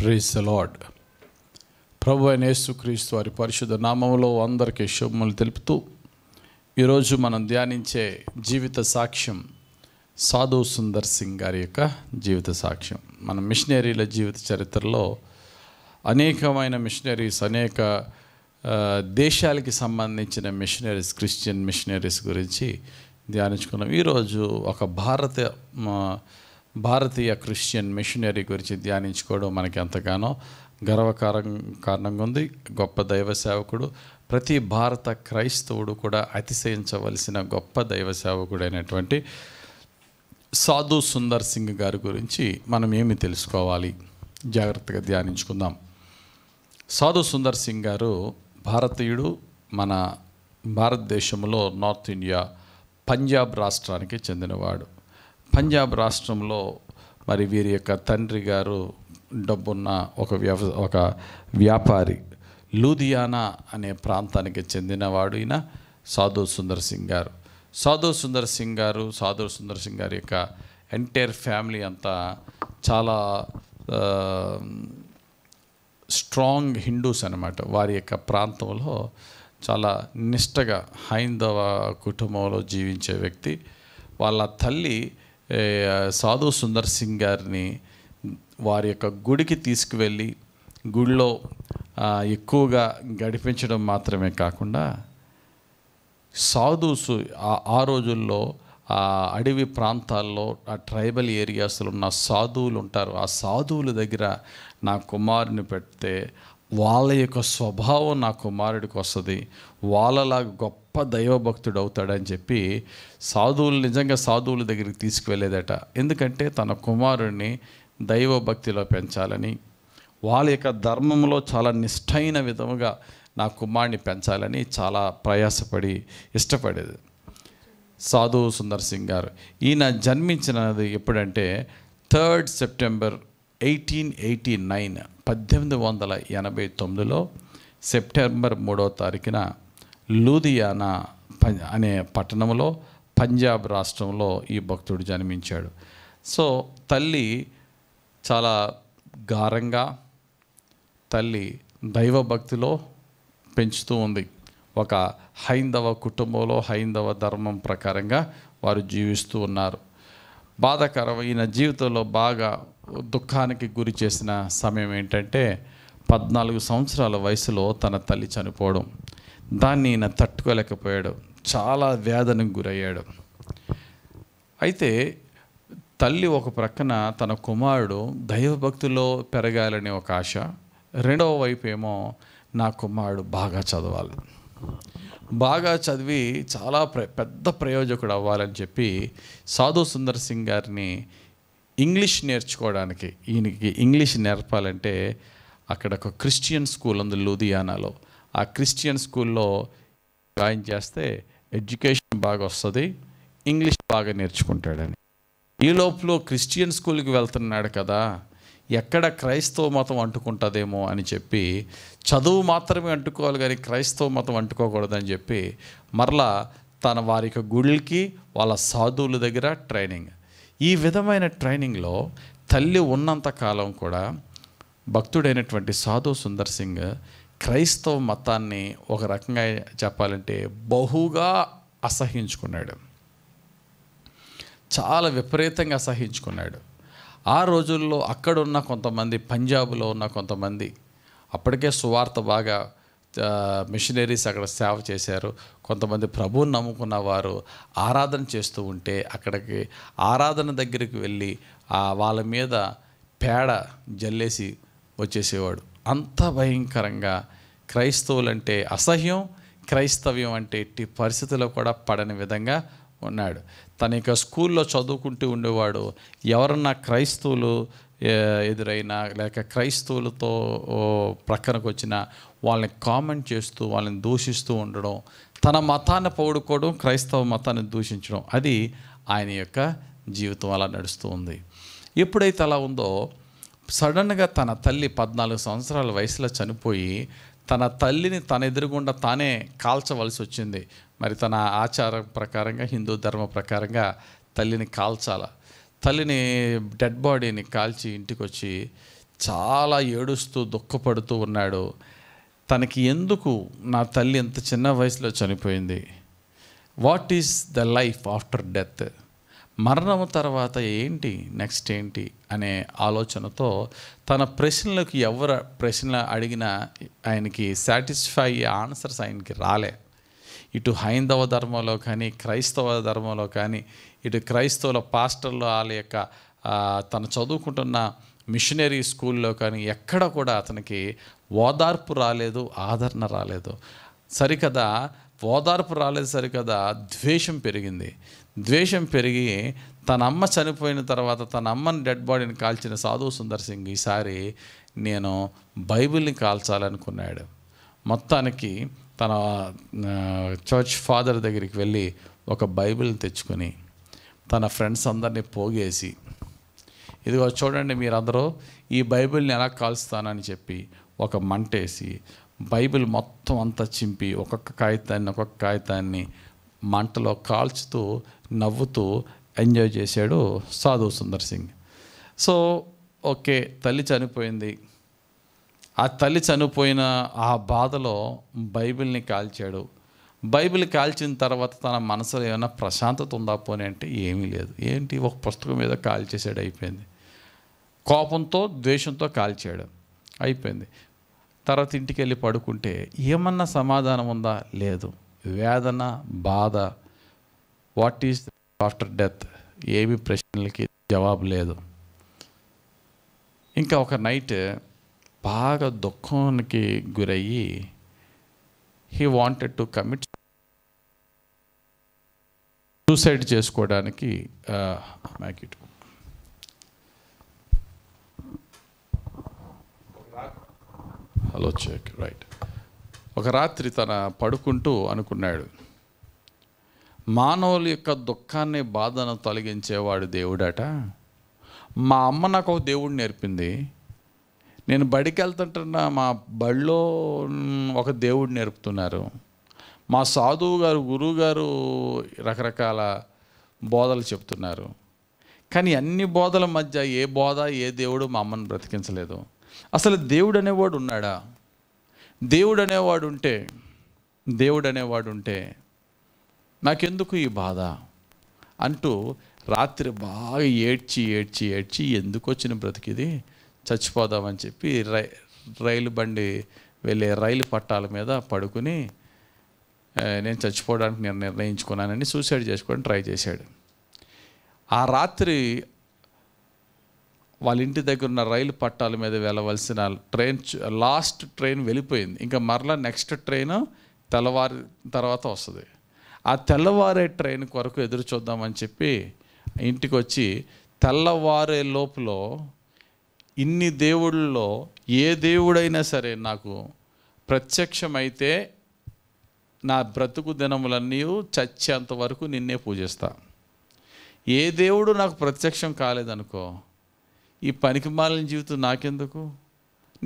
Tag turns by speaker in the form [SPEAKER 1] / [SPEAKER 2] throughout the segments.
[SPEAKER 1] Praise lord ప్రభు అయిన యేసుక్రీస్తు వారి పరిశుద్ధ నామంలో అందరికీ శుభములు తెలుపుతూ ఈరోజు మనం ధ్యానించే జీవిత సాక్ష్యం సాధు సుందర్ సింగ్ గారి యొక్క జీవిత సాక్ష్యం మన మిషనరీల జీవిత చరిత్రలో అనేకమైన మిషనరీస్ అనేక దేశాలకి సంబంధించిన మిషనరీస్ క్రిస్టియన్ మిషనరీస్ గురించి ధ్యానించుకున్నాం ఈరోజు ఒక భారత భారతీయ క్రిస్టియన్ మిషనరీ గురించి ధ్యానించుకోవడం మనకి ఎంతగానో గర్వకారం కారణంగా ఉంది గొప్ప దైవ సేవకుడు ప్రతి భారత క్రైస్తవుడు కూడా అతిశయించవలసిన గొప్ప దైవ సేవకుడైనటువంటి సాధు సుందర్ సింగ్ గారి గురించి మనం ఏమి తెలుసుకోవాలి జాగ్రత్తగా ధ్యానించుకుందాం సాధు సుందర్ సింగ్ గారు భారతీయుడు మన భారతదేశంలో నార్త్ ఇండియా పంజాబ్ రాష్ట్రానికి చెందినవాడు పంజాబ్ రాష్ట్రంలో మరి వీరి యొక్క తండ్రి గారు డబ్బున్న ఒక వ్యవ ఒక వ్యాపారి లూధియానా అనే ప్రాంతానికి చెందినవాడు ఈయన సాధు సుందర్ సింగ్ గారు సాధు సుందర్ సింగ్ గారు సాధు సుందర్ సింగ్ గారి యొక్క ఎంటైర్ ఫ్యామిలీ అంతా చాలా స్ట్రాంగ్ హిందూస్ అనమాట వారి యొక్క ప్రాంతంలో చాలా నిష్టగా హైందవ కుటుంబంలో జీవించే వ్యక్తి వాళ్ళ తల్లి సాధు సుందర్ సింగ్ గారిని వారి యొక్క గుడికి తీసుకువెళ్ళి గుడిలో ఎక్కువగా గడిపించడం మాత్రమే కాకుండా సాధుసు ఆ రోజుల్లో ఆ అడవి ప్రాంతాల్లో ఆ ట్రైబల్ ఏరియాస్లో ఉన్న సాధువులు ఉంటారు ఆ సాధువుల దగ్గర నా కుమారుని పెడితే వాళ్ళ యొక్క స్వభావం నా కుమారుడికి వస్తుంది వాళ్ళలా గొప్ప దైవభక్తుడు అవుతాడని చెప్పి సాధువులు నిజంగా సాధువుల దగ్గరికి తీసుకువెళ్ళేదట ఎందుకంటే తన కుమారుడిని దైవభక్తిలో పెంచాలని వాళ్ళ యొక్క ధర్మంలో చాలా నిష్ఠైన విధముగా నా కుమారుని పెంచాలని చాలా ప్రయాసపడి ఇష్టపడేది సాధు సుందర్ సింగ్ గారు ఈయన జన్మించినది ఎప్పుడంటే third September eighteen eighty nine పద్దెనిమిది వందల ఎనభై తొమ్మిదిలో సెప్టెంబర్ మూడో తారీఖున లూధియానా ప అనే పట్టణంలో పంజాబ్ రాష్ట్రంలో ఈ భక్తుడు జన్మించాడు సో తల్లి చాలా గారంగా తల్లి దైవభక్తిలో పెంచుతూ ఉంది ఒక హైందవ కుటుంబంలో హైందవ ధర్మం ప్రకారంగా వారు జీవిస్తూ ఉన్నారు బాధాకరమైన జీవితంలో బాగా దుఃఖానికి గురి చేసిన సమయం ఏంటంటే పద్నాలుగు సంవత్సరాల వయసులో తన తల్లి చనిపోవడం దాన్ని ఈయన తట్టుకోలేకపోయాడు చాలా వేదనకు గురయ్యాడు అయితే తల్లి ఒక ప్రక్కన తన కుమారుడు దైవభక్తిలో పెరగాలనే ఒక ఆశ రెండవ వైపు ఏమో నా కుమారుడు బాగా చదవాలి బాగా చదివి చాలా ప్ర పెద్ద ప్రయోజకుడు అవ్వాలని చెప్పి సాధు సుందర్ సింగ్ గారిని ఇంగ్లీష్ నేర్చుకోవడానికి ఈయనకి ఇంగ్లీష్ నేర్పాలంటే అక్కడ ఒక క్రిస్టియన్ స్కూల్ ఉంది లూధియానాలో ఆ క్రిస్టియన్ స్కూల్లో జాయిన్ చేస్తే ఎడ్యుకేషన్ బాగా వస్తుంది ఇంగ్లీష్ బాగా నేర్చుకుంటాడని ఈ లోపల క్రిస్టియన్ స్కూల్కి వెళ్తున్నాడు కదా ఎక్కడ క్రైస్తవ మతం అంటుకుంటుందేమో అని చెప్పి చదువు మాత్రమే అంటుకోవాలి కానీ క్రైస్తవ మతం అంటుకోకూడదని చెప్పి మరలా తన వారి గుళ్ళకి వాళ్ళ సాధువుల దగ్గర ట్రైనింగ్ ఈ విధమైన ట్రైనింగ్లో తల్లి ఉన్నంత కాలం కూడా భక్తుడైనటువంటి సాధు సుందర్ సింగ్ క్రైస్తవ మతాన్ని ఒక రకంగా చెప్పాలంటే బహుగా అసహించుకున్నాడు చాలా విపరీతంగా అసహించుకున్నాడు ఆ రోజుల్లో అక్కడున్న కొంతమంది పంజాబ్లో ఉన్న కొంతమంది అప్పటికే సువార్త బాగా మిషనరీస్ అక్కడ సేవ చేశారు కొంతమంది ప్రభువుని నమ్ముకున్న వారు ఆరాధన చేస్తూ ఉంటే అక్కడికి ఆరాధన దగ్గరికి వెళ్ళి వాళ్ళ మీద పేడ జల్లేసి వచ్చేసేవాడు అంత భయంకరంగా క్రైస్తవులంటే అసహ్యం క్రైస్తవ్యం అంటే ఎట్టి పరిస్థితుల్లో కూడా పడని విధంగా ఉన్నాడు తన యొక్క స్కూల్లో చదువుకుంటూ ఉండేవాడు ఎవరన్నా క్రైస్తవులు ఎదురైన లేక క్రైస్తవులతో ప్రక్కనకు వచ్చిన వాళ్ళని కామెంట్ చేస్తూ వాళ్ళని దూషిస్తూ ఉండడం తన మతాన్ని పౌడుకోవడం క్రైస్తవ మతాన్ని దూషించడం అది ఆయన యొక్క జీవితం అలా నడుస్తూ ఉంది ఎప్పుడైతే అలా ఉందో సడన్గా తన తల్లి పద్నాలుగు సంవత్సరాల వయసులో చనిపోయి తన తల్లిని తన ఎదురుగుండా తానే కాల్చవలసి వచ్చింది మరి తన ఆచారం ప్రకారంగా హిందూ ధర్మ ప్రకారంగా తల్లిని కాల్చాలా తల్లిని డెడ్ బాడీని కాల్చి ఇంటికి వచ్చి చాలా ఏడుస్తూ దుఃఖపడుతూ ఉన్నాడు తనకి ఎందుకు నా తల్లి ఇంత చిన్న వయసులో చనిపోయింది what is the life after death మరణము తర్వాత ఏంటి నెక్స్ట్ ఏంటి అనే ఆలోచనతో తన ప్రశ్నలకు ఎవరు ప్రశ్న అడిగినా ఆయనకి సాటిస్ఫై ఆన్సర్స్ ఆయనకి రాలే ఇటు హైందవ ధర్మంలో కానీ క్రైస్తవ ధర్మంలో కానీ ఇటు క్రైస్తవుల పాస్టర్లు వాళ్ళ యొక్క తను చదువుకుంటున్న మిషనరీ స్కూల్లో కానీ ఎక్కడ కూడా అతనికి ఓదార్పు రాలేదు ఆదరణ రాలేదు సరికదా ఓదార్పు రాలేదు సరికదా ద్వేషం పెరిగింది ద్వేషం పెరిగి తన అమ్మ చనిపోయిన తర్వాత తన అమ్మని డెడ్ బాడీని కాల్చిన సాధు సుందర్ సింగ్ ఈసారి నేను బైబిల్ని కాల్చాలనుకున్నాడు మొత్తానికి తన చర్చ్ ఫాదర్ దగ్గరికి వెళ్ళి ఒక బైబిల్ని తెచ్చుకొని తన ఫ్రెండ్స్ అందరినీ పోగేసి ఇదిగో చూడండి మీరందరూ ఈ బైబిల్ని ఎలా కాల్స్తానని చెప్పి ఒక మంటేసి బైబిల్ మొత్తం అంతా చింపి ఒక్కొక్క కాగితాన్ని ఒక్కొక్క కాగితాన్ని మంటలో కాల్చుతూ నవ్వుతూ ఎంజాయ్ చేశాడు సాధు సుందర్ సింగ్ సో ఓకే తల్లి చనిపోయింది ఆ తల్లి చనిపోయిన ఆ బాధలో బైబిల్ని కాల్చాడు బైబిల్ కాల్చిన తర్వాత తన మనసులో ఏమైనా ప్రశాంతత ఉందా పోనీ అంటే ఏమీ లేదు ఏంటి ఒక పుస్తకం మీద కాల్చేసాడు అయిపోయింది కోపంతో ద్వేషంతో కాల్చాడు అయిపోయింది తర్వాత ఇంటికి వెళ్ళి పడుకుంటే ఏమన్నా సమాధానం ఉందా లేదు వేదన బాధ వాట్ ఈస్ ఆఫ్టర్ డెత్ ఏమి ప్రశ్నలకి జవాబు లేదు ఇంకా ఒక నైట్ బాగా దుఃఖానికి గురయ్యి he wanted to commit suicide చేసుకోవడానికి మ్యాకిట్ హలో చెక్ రైట్ ఒక రాత్రి తన పడుకుంటూ అనుకున్నాడు మానవుల యొక్క దుఃఖాన్ని బాధను తొలగించేవాడు దేవుడట మా అమ్మ నాకు దేవుడు నేర్పింది నేను బడికి వెళ్తుంటున్నా మా బడిలో ఒక దేవుడు నేర్పుతున్నారు మా సాధువు గారు గురువు గారు రకరకాల బోధలు చెప్తున్నారు కానీ అన్ని బోధల మధ్య ఏ బోధ ఏ దేవుడు మా అమ్మను బ్రతికించలేదు అసలు దేవుడు అనేవాడు ఉన్నాడా దేవుడు అనేవాడు ఉంటే దేవుడు అనేవాడు ఉంటే నాకెందుకు ఈ బాధ అంటూ రాత్రి బాగా ఏడ్చి ఏడ్చి ఏడ్చి ఎందుకు వచ్చిన బ్రతికిది చచ్చిపోదామని చెప్పి రై రైలు బండి వెళ్ళే రైలు పట్టాల మీద పడుకుని నేను చచ్చిపోవడానికి నేను నిర్ణయించుకున్నానని సూసైడ్ చేసుకొని ట్రై చేశాడు ఆ రాత్రి వాళ్ళ ఇంటి దగ్గర ఉన్న రైలు పట్టాల మీద వెళ్ళవలసిన ట్రైన్ లాస్ట్ ట్రైన్ వెళ్ళిపోయింది ఇంకా మరలా నెక్స్ట్ ట్రైన్ తెల్లవారి తర్వాత వస్తుంది ఆ తెల్లవారే ట్రైన్ కొరకు ఎదురు చూద్దామని చెప్పి ఇంటికి వచ్చి తెల్లవారే లోపల ఇన్ని దేవుళ్ళలో ఏ దేవుడైనా సరే నాకు ప్రత్యక్షమైతే నా బ్రతుకు దినములన్నీ చచ్చేంత వరకు నిన్నే పూజిస్తా ఏ దేవుడు నాకు ప్రత్యక్షం కాలేదనుకో ఈ పనికి మాలిన జీవితం నాకెందుకు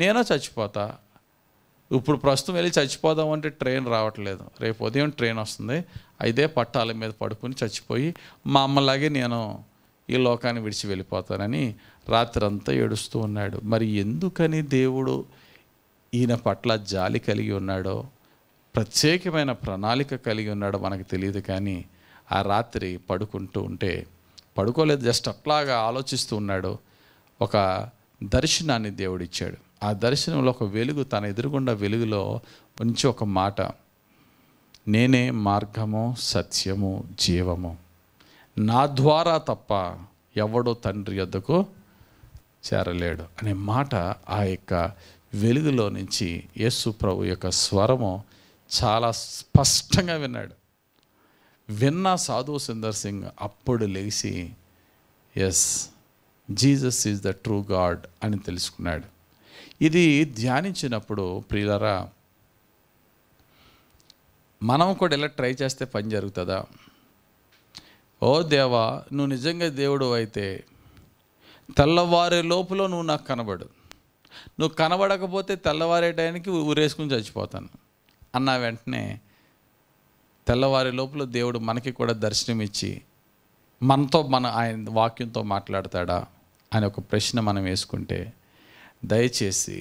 [SPEAKER 1] నేనా చచ్చిపోతా ఇప్పుడు ప్రస్తుతం వెళ్ళి చచ్చిపోదాం అంటే ట్రైన్ రావట్లేదు రేపు ఉదయం ట్రైన్ వస్తుంది అయితే పట్టాల మీద పడుకుని చచ్చిపోయి మా అమ్మలాగే నేను ఈ లోకాన్ని విడిచి వెళ్ళిపోతానని రాత్రంతా ఏడుస్తూ ఉన్నాడు మరి ఎందుకని దేవుడు ఈయన పట్ల జాలి కలిగి ఉన్నాడో ప్రత్యేకమైన ప్రణాళిక కలిగి ఉన్నాడో మనకు తెలియదు కానీ ఆ రాత్రి పడుకుంటూ ఉంటే పడుకోలేదు జస్ట్ అట్లాగా ఆలోచిస్తూ ఉన్నాడు ఒక దర్శనాన్ని దేవుడిచ్చాడు ఆ దర్శనంలో ఒక వెలుగు తన ఎదురుగుండా వెలుగులో ఉంచి ఒక మాట నేనే మార్గము సత్యము జీవము నా ద్వారా తప్ప ఎవడో తండ్రి యొద్దకు చేరలేడు అనే మాట ఆ యొక్క వెలుగులో నుంచి యేసు ప్రభు యొక్క స్వరము చాలా స్పష్టంగా విన్నాడు విన్న సాధు సుందర్ సింగ్ అప్పుడు లేచి yes Jesus is the true God అని తెలుసుకున్నాడు ఇది ధ్యానించినప్పుడు ప్రియులరా మనం కూడా ఇలా ట్రై చేస్తే పని జరుగుతుందా ఓ దేవా నువ్వు నిజంగా దేవుడు అయితే తెల్లవారే లోపల నువ్వు నాకు కనబడు నువ్వు కనబడకపోతే తెల్లవారే టైంకి ఊరేసుకుని చచ్చిపోతాను అన్న వెంటనే తెల్లవారే లోపల దేవుడు మనకి కూడా దర్శనమిచ్చి మనతో మన ఆయన వాక్యంతో మాట్లాడతాడా అని ఒక ప్రశ్న మనం వేసుకుంటే దయచేసి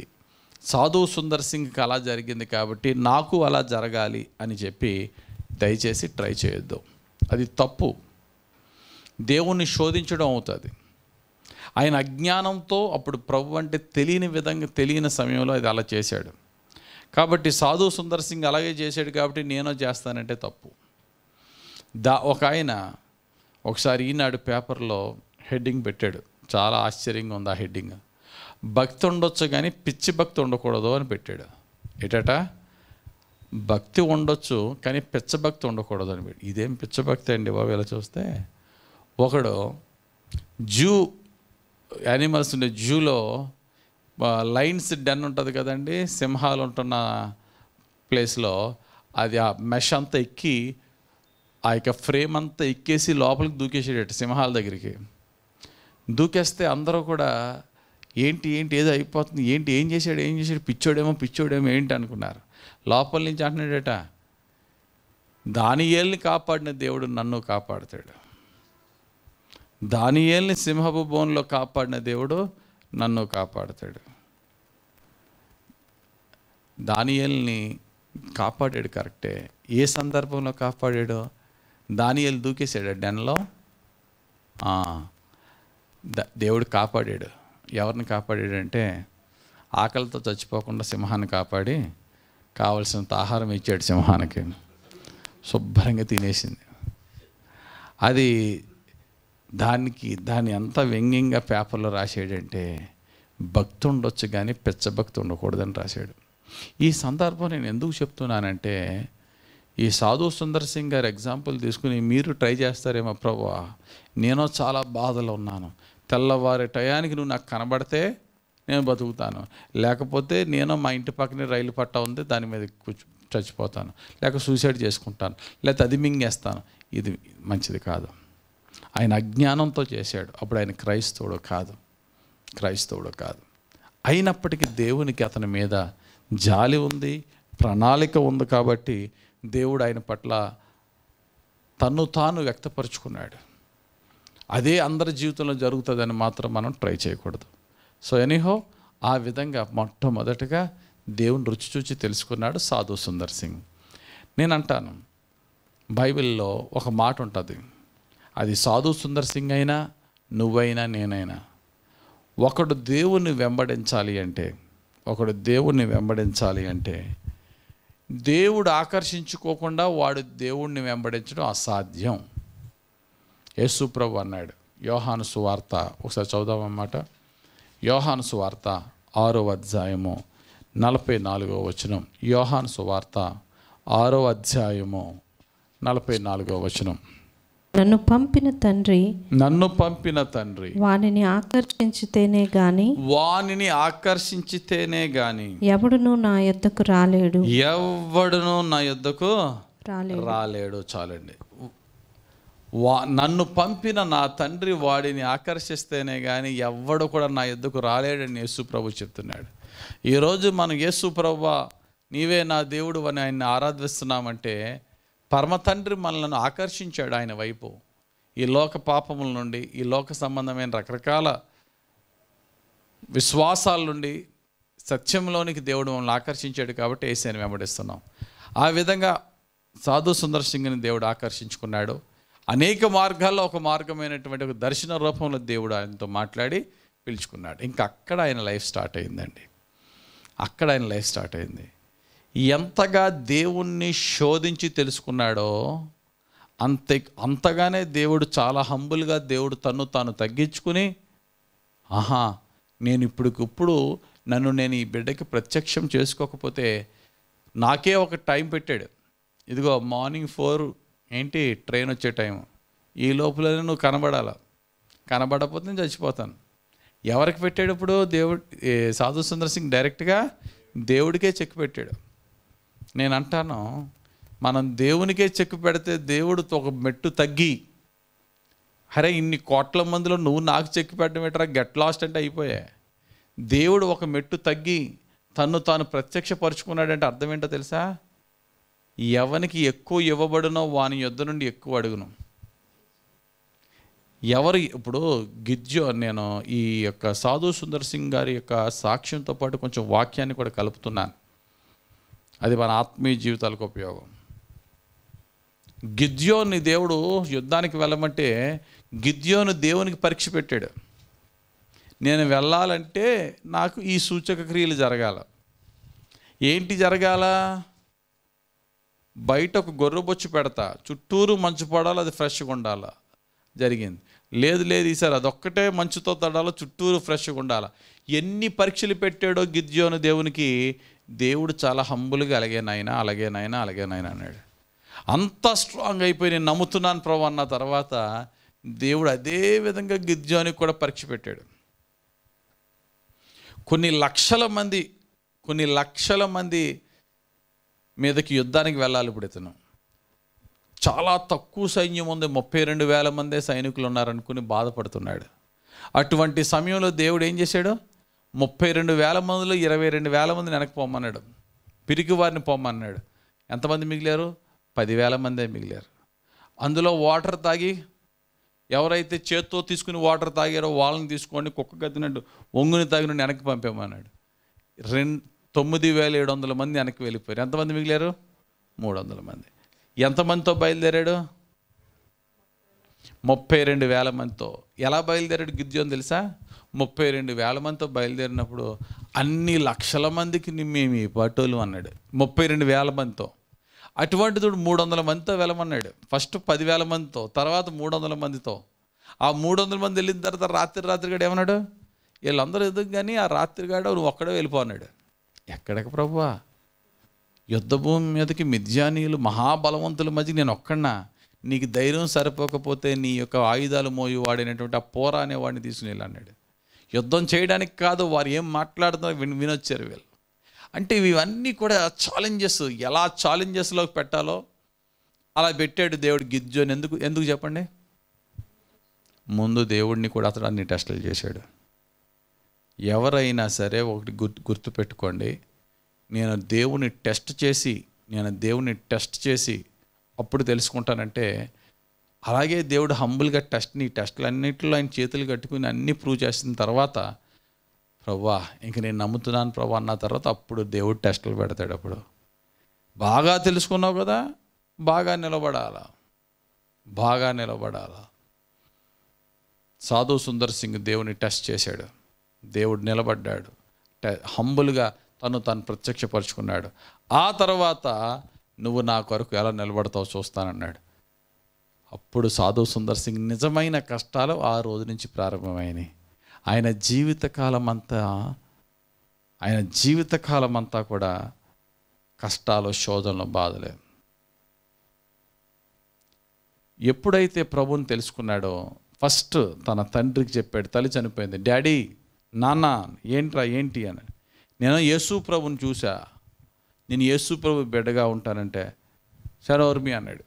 [SPEAKER 1] సాధువు సుందర్ సింగ్కి అలా జరిగింది కాబట్టి నాకు అలా జరగాలి అని చెప్పి దయచేసి ట్రై చేయొద్దు అది తప్పు దేవుణ్ణి శోధించడం అవుతుంది ఆయన అజ్ఞానంతో అప్పుడు ప్రభు అంటే తెలియని విధంగా తెలియని సమయంలో అది అలా చేశాడు కాబట్టి సాధు సుందర్ సింగ్ అలాగే చేశాడు కాబట్టి నేను చేస్తానంటే తప్పు దా ఒక ఆయన ఒకసారి ఈనాడు పేపర్లో హెడ్డింగ్ పెట్టాడు చాలా ఆశ్చర్యంగా ఉంది ఆ హెడ్డింగ్ భక్తి ఉండొచ్చు కానీ పిచ్చి భక్తి ఉండకూడదు అని పెట్టాడు ఎటట భక్తి ఉండొచ్చు కానీ పిచ్చభక్తి ఉండకూడదు అని ఇదేం పిచ్చభక్తి అండి బాబు ఇలా చూస్తే ఒకడు జూ యానిమల్స్ ఉండే జూలో లైన్స్ డెన్ ఉంటుంది కదండి సింహాలు ఉంటున్న ప్లేస్లో అది ఆ మెష్ అంతా ఎక్కి ఆ యొక్క ఫ్రేమ్ అంతా ఎక్కేసి లోపలికి దూకేసేటట్టు సింహాల దగ్గరికి దూకేస్తే అందరూ కూడా ఏంటి ఏంటి ఏదో అయిపోతుంది ఏంటి ఏం చేశాడు ఏం చేశాడు పిచ్చోడేమో పిచ్చోడేమో ఏంటి అనుకున్నారు లోపల నుంచి అంటున్నాడట దాని ఏళ్ళని కాపాడిన దేవుడు నన్ను కాపాడుతాడు దానియేల్ని సింహపు బోన్లో కాపాడిన దేవుడు నన్ను కాపాడతాడు దానియేల్ని కాపాడాడు కరెక్టే ఏ సందర్భంలో కాపాడాడో దానియేలు దూకేశాడు డెన్లో దేవుడు కాపాడాడు ఎవరిని కాపాడాడు అంటే ఆకలితో చచ్చిపోకుండా సింహాన్ని కాపాడి కావలసినంత ఆహారం ఇచ్చాడు సింహానికి శుభ్రంగా తినేసింది అది దానికి దాని అంత వ్యంగ్యంగా పేపర్లో రాసేడంటే భక్తి ఉండొచ్చు కానీ భక్తి ఉండకూడదని రాశాడు ఈ సందర్భం నేను ఎందుకు చెప్తున్నానంటే ఈ సాధు సుందర్ సింగ్ గారు ఎగ్జాంపుల్ తీసుకుని మీరు ట్రై చేస్తారేమో ప్రభు నేను చాలా బాధలో ఉన్నాను తెల్లవారే టయానికి నువ్వు నాకు కనబడితే నేను బతుకుతాను లేకపోతే నేను మా ఇంటి పక్కనే రైలు పట్ట ఉంది దాని మీద చచ్చిపోతాను లేక సూసైడ్ చేసుకుంటాను లేకపోతే అది మింగేస్తాను ఇది మంచిది కాదు ఆయన అజ్ఞానంతో చేశాడు అప్పుడు ఆయన క్రైస్తవుడు కాదు క్రైస్తవుడు కాదు అయినప్పటికీ దేవునికి అతని మీద జాలి ఉంది ప్రణాళిక ఉంది కాబట్టి దేవుడు ఆయన పట్ల తన్ను తాను వ్యక్తపరుచుకున్నాడు అదే అందరి జీవితంలో జరుగుతుందని మాత్రం మనం ట్రై చేయకూడదు సో ఎనీహో ఆ విధంగా మొట్టమొదటగా దేవుని రుచి చూచి తెలుసుకున్నాడు సాధు సుందర్ సింగ్ నేను అంటాను బైబిల్లో ఒక మాట ఉంటుంది అది సాధు సుందర్ సింగ్ అయినా నువ్వైనా నేనైనా ఒకడు దేవుణ్ణి వెంబడించాలి అంటే ఒకడు దేవుణ్ణి వెంబడించాలి అంటే దేవుడు ఆకర్షించుకోకుండా వాడు దేవుణ్ణి వెంబడించడం అసాధ్యం యేసుప్రభు అన్నాడు యోహాను సువార్త ఒకసారి చదుదామన్నమాట యోహాను సువార్త ఆరో అధ్యాయము నలభై నాలుగో వచనం యోహాను సువార్త ఆరో అధ్యాయము నలభై నాలుగో వచనం నన్ను పంపిన తండ్రి నన్ను పంపిన తండ్రి వానిని ఆకర్షించితేనే గాని వానిని ఆకర్షించితేనే గాని ఎవడును నా యొద్దకు రాలేడు ఎవడును నా యొద్దకు రాలేడు రాలేడు చాలండి వా నన్ను పంపిన నా తండ్రి వాడిని ఆకర్షిస్తేనే కానీ ఎవడు కూడా నా ఎద్దుకు రాలేడని యేసు ప్రభు చెప్తున్నాడు ఈరోజు మనం యేసు ప్రభు నీవే నా దేవుడు అని ఆయన్ని ఆరాధిస్తున్నామంటే పరమ తండ్రి మనలను ఆకర్షించాడు ఆయన వైపు ఈ లోక పాపముల నుండి ఈ లోక సంబంధమైన రకరకాల విశ్వాసాల నుండి సత్యంలోనికి దేవుడు మనల్ని ఆకర్షించాడు కాబట్టి ఏసీని వెంబడిస్తున్నాం ఆ విధంగా సాధు సుందర్ సింగ్ని దేవుడు ఆకర్షించుకున్నాడు అనేక మార్గాల్లో ఒక మార్గమైనటువంటి ఒక దర్శన రూపంలో దేవుడు ఆయనతో మాట్లాడి పిలుచుకున్నాడు ఇంకా అక్కడ ఆయన లైఫ్ స్టార్ట్ అయిందండి అక్కడ ఆయన లైఫ్ స్టార్ట్ అయింది ఎంతగా దేవుణ్ణి శోధించి తెలుసుకున్నాడో అంతే అంతగానే దేవుడు చాలా హంబుల్గా దేవుడు తను తాను తగ్గించుకుని ఆహా నేను ఇప్పుడికిప్పుడు నన్ను నేను ఈ బిడ్డకి ప్రత్యక్షం చేసుకోకపోతే నాకే ఒక టైం పెట్టాడు ఇదిగో మార్నింగ్ ఫోర్ ఏంటి ట్రైన్ వచ్చే టైం ఈ లోపల నువ్వు కనబడాల కనబడకపోతే నేను చచ్చిపోతాను ఎవరికి పెట్టాడు ఇప్పుడు దేవుడు సాధు సుందర్ సింగ్ డైరెక్ట్గా దేవుడికే చెక్ పెట్టాడు నేను అంటాను మనం దేవునికే చెక్కు పెడితే దేవుడు ఒక మెట్టు తగ్గి అరే ఇన్ని కోట్ల మందిలో నువ్వు నాకు చెక్కు పెట్టడం గెట్ లాస్ట్ అంటే అయిపోయా దేవుడు ఒక మెట్టు తగ్గి తను తాను ప్రత్యక్షపరుచుకున్నాడంటే అర్థం ఏంటో తెలుసా ఎవనికి ఎక్కువ ఇవ్వబడునో వాని యొద్ద నుండి ఎక్కువ అడుగును ఎవరు ఇప్పుడు గిజ్జో నేను ఈ యొక్క సాధు సుందర్ సింగ్ గారి యొక్క సాక్ష్యంతో పాటు కొంచెం వాక్యాన్ని కూడా కలుపుతున్నాను అది మన ఆత్మీయ జీవితాలకు ఉపయోగం గిద్యోని దేవుడు యుద్ధానికి వెళ్ళమంటే గిద్యోని దేవునికి పరీక్ష పెట్టాడు నేను వెళ్ళాలంటే నాకు ఈ సూచక క్రియలు జరగాల ఏంటి జరగాల బయట ఒక బొచ్చు పెడతా చుట్టూరు మంచు పడాలి అది ఫ్రెష్గా ఉండాలి జరిగింది లేదు లేదు ఈసారి అదొక్కటే మంచుతో తడాలో చుట్టూరు ఫ్రెష్గా ఉండాలి ఎన్ని పరీక్షలు పెట్టాడో గిద్యోని దేవునికి దేవుడు చాలా హంబుల్గా అలాగేనాయనా అలాగే నాయన అన్నాడు అంత స్ట్రాంగ్ అయిపోయి నేను నమ్ముతున్నాను ప్రభు అన్న తర్వాత దేవుడు అదే విధంగా గిద్జానికి కూడా పరీక్ష పెట్టాడు కొన్ని లక్షల మంది కొన్ని లక్షల మంది మీదకి యుద్ధానికి వెళ్ళాలి ఇప్పుడు ఇతను చాలా తక్కువ సైన్యం ఉంది ముప్పై రెండు వేల మందే సైనికులు ఉన్నారనుకుని బాధపడుతున్నాడు అటువంటి సమయంలో దేవుడు ఏం చేశాడు ముప్పై రెండు వేల మందిలో ఇరవై రెండు వేల మందిని వెనక్కి పోమన్నాడు పిరికి వారిని పోమన్నాడు ఎంతమంది మిగిలారు పదివేల మందే మిగిలారు అందులో వాటర్ తాగి ఎవరైతే చేత్తో తీసుకుని వాటర్ తాగారో వాళ్ళని తీసుకోండి కుక్క గద్దినట్టు ఒంగుని తాగిన వెనక్కి పంపేమన్నాడు రెండు తొమ్మిది వేల ఏడు వందల మంది వెనక్కి వెళ్ళిపోయారు ఎంతమంది మిగిలారు మూడు వందల మంది ఎంతమందితో బయలుదేరాడు ముప్పై రెండు వేల మందితో ఎలా బయలుదేరాడు గిద్యోని తెలుసా ముప్పై రెండు వేల మందితో బయలుదేరినప్పుడు అన్ని లక్షల మందికి మేము పటోలు అన్నాడు ముప్పై రెండు వేల మందితో అటువంటితోడు మూడు వందల మందితో వెళ్ళమన్నాడు ఫస్ట్ పదివేల మందితో తర్వాత మూడు వందల మందితో ఆ మూడు వందల మంది వెళ్ళిన తర్వాత రాత్రి రాత్రిగాడు ఏమన్నాడు వీళ్ళందరూ ఎదురు కానీ ఆ రాత్రిగాడు నువ్వు ఒక్కడే వెళ్ళిపోన్నాడు ఎక్కడికి ప్రభువా యుద్ధభూమి మీదకి మిథ్యానీయులు మహాబలవంతుల మధ్య నేను ఒక్కన్నా నీకు ధైర్యం సరిపోకపోతే నీ యొక్క ఆయుధాలు మోయి వాడినటువంటి ఆ పోరా అనేవాడిని తీసుకుని వెళ్ళన్నాడు యుద్ధం చేయడానికి కాదు వారు ఏం మాట్లాడుతున్నారో విని వినొచ్చారు వీళ్ళు అంటే ఇవన్నీ కూడా ఛాలెంజెస్ ఎలా ఛాలెంజెస్లోకి పెట్టాలో అలా పెట్టాడు దేవుడు గిజ్జోని ఎందుకు ఎందుకు చెప్పండి ముందు దేవుడిని కూడా అతడు అన్ని టెస్టులు చేశాడు ఎవరైనా సరే ఒకటి గుర్తు గుర్తుపెట్టుకోండి నేను దేవుని టెస్ట్ చేసి నేను దేవుని టెస్ట్ చేసి అప్పుడు తెలుసుకుంటానంటే అలాగే దేవుడు హంబుల్గా టెస్ట్ని టెస్ట్లన్నింటిలో ఆయన చేతులు కట్టుకుని అన్నీ ప్రూవ్ చేసిన తర్వాత ప్రవ్వా ఇంక నేను నమ్ముతున్నాను ప్రభా అన్న తర్వాత అప్పుడు దేవుడు టెస్టులు పెడతాడు అప్పుడు బాగా తెలుసుకున్నావు కదా బాగా నిలబడాలా బాగా నిలబడాలా సాధు సుందర్ సింగ్ దేవుని టెస్ట్ చేశాడు దేవుడు నిలబడ్డాడు హంబుల్గా తను తను ప్రత్యక్షపరుచుకున్నాడు ఆ తర్వాత నువ్వు నా కొరకు ఎలా నిలబడతావు చూస్తానన్నాడు అప్పుడు సాధు సుందర్ సింగ్ నిజమైన కష్టాలు ఆ రోజు నుంచి ప్రారంభమైనవి ఆయన జీవితకాలం అంతా ఆయన జీవితకాలం అంతా కూడా కష్టాలు శోధనలు బాధలే ఎప్పుడైతే ప్రభుని తెలుసుకున్నాడో ఫస్ట్ తన తండ్రికి చెప్పాడు తల్లి చనిపోయింది డాడీ నాన్న ఏంట్రా ఏంటి అని నేను యేసు ప్రభుని చూసా నేను యేసు ప్రభు బిడ్డగా ఉంటానంటే సరే ఓర్మి అన్నాడు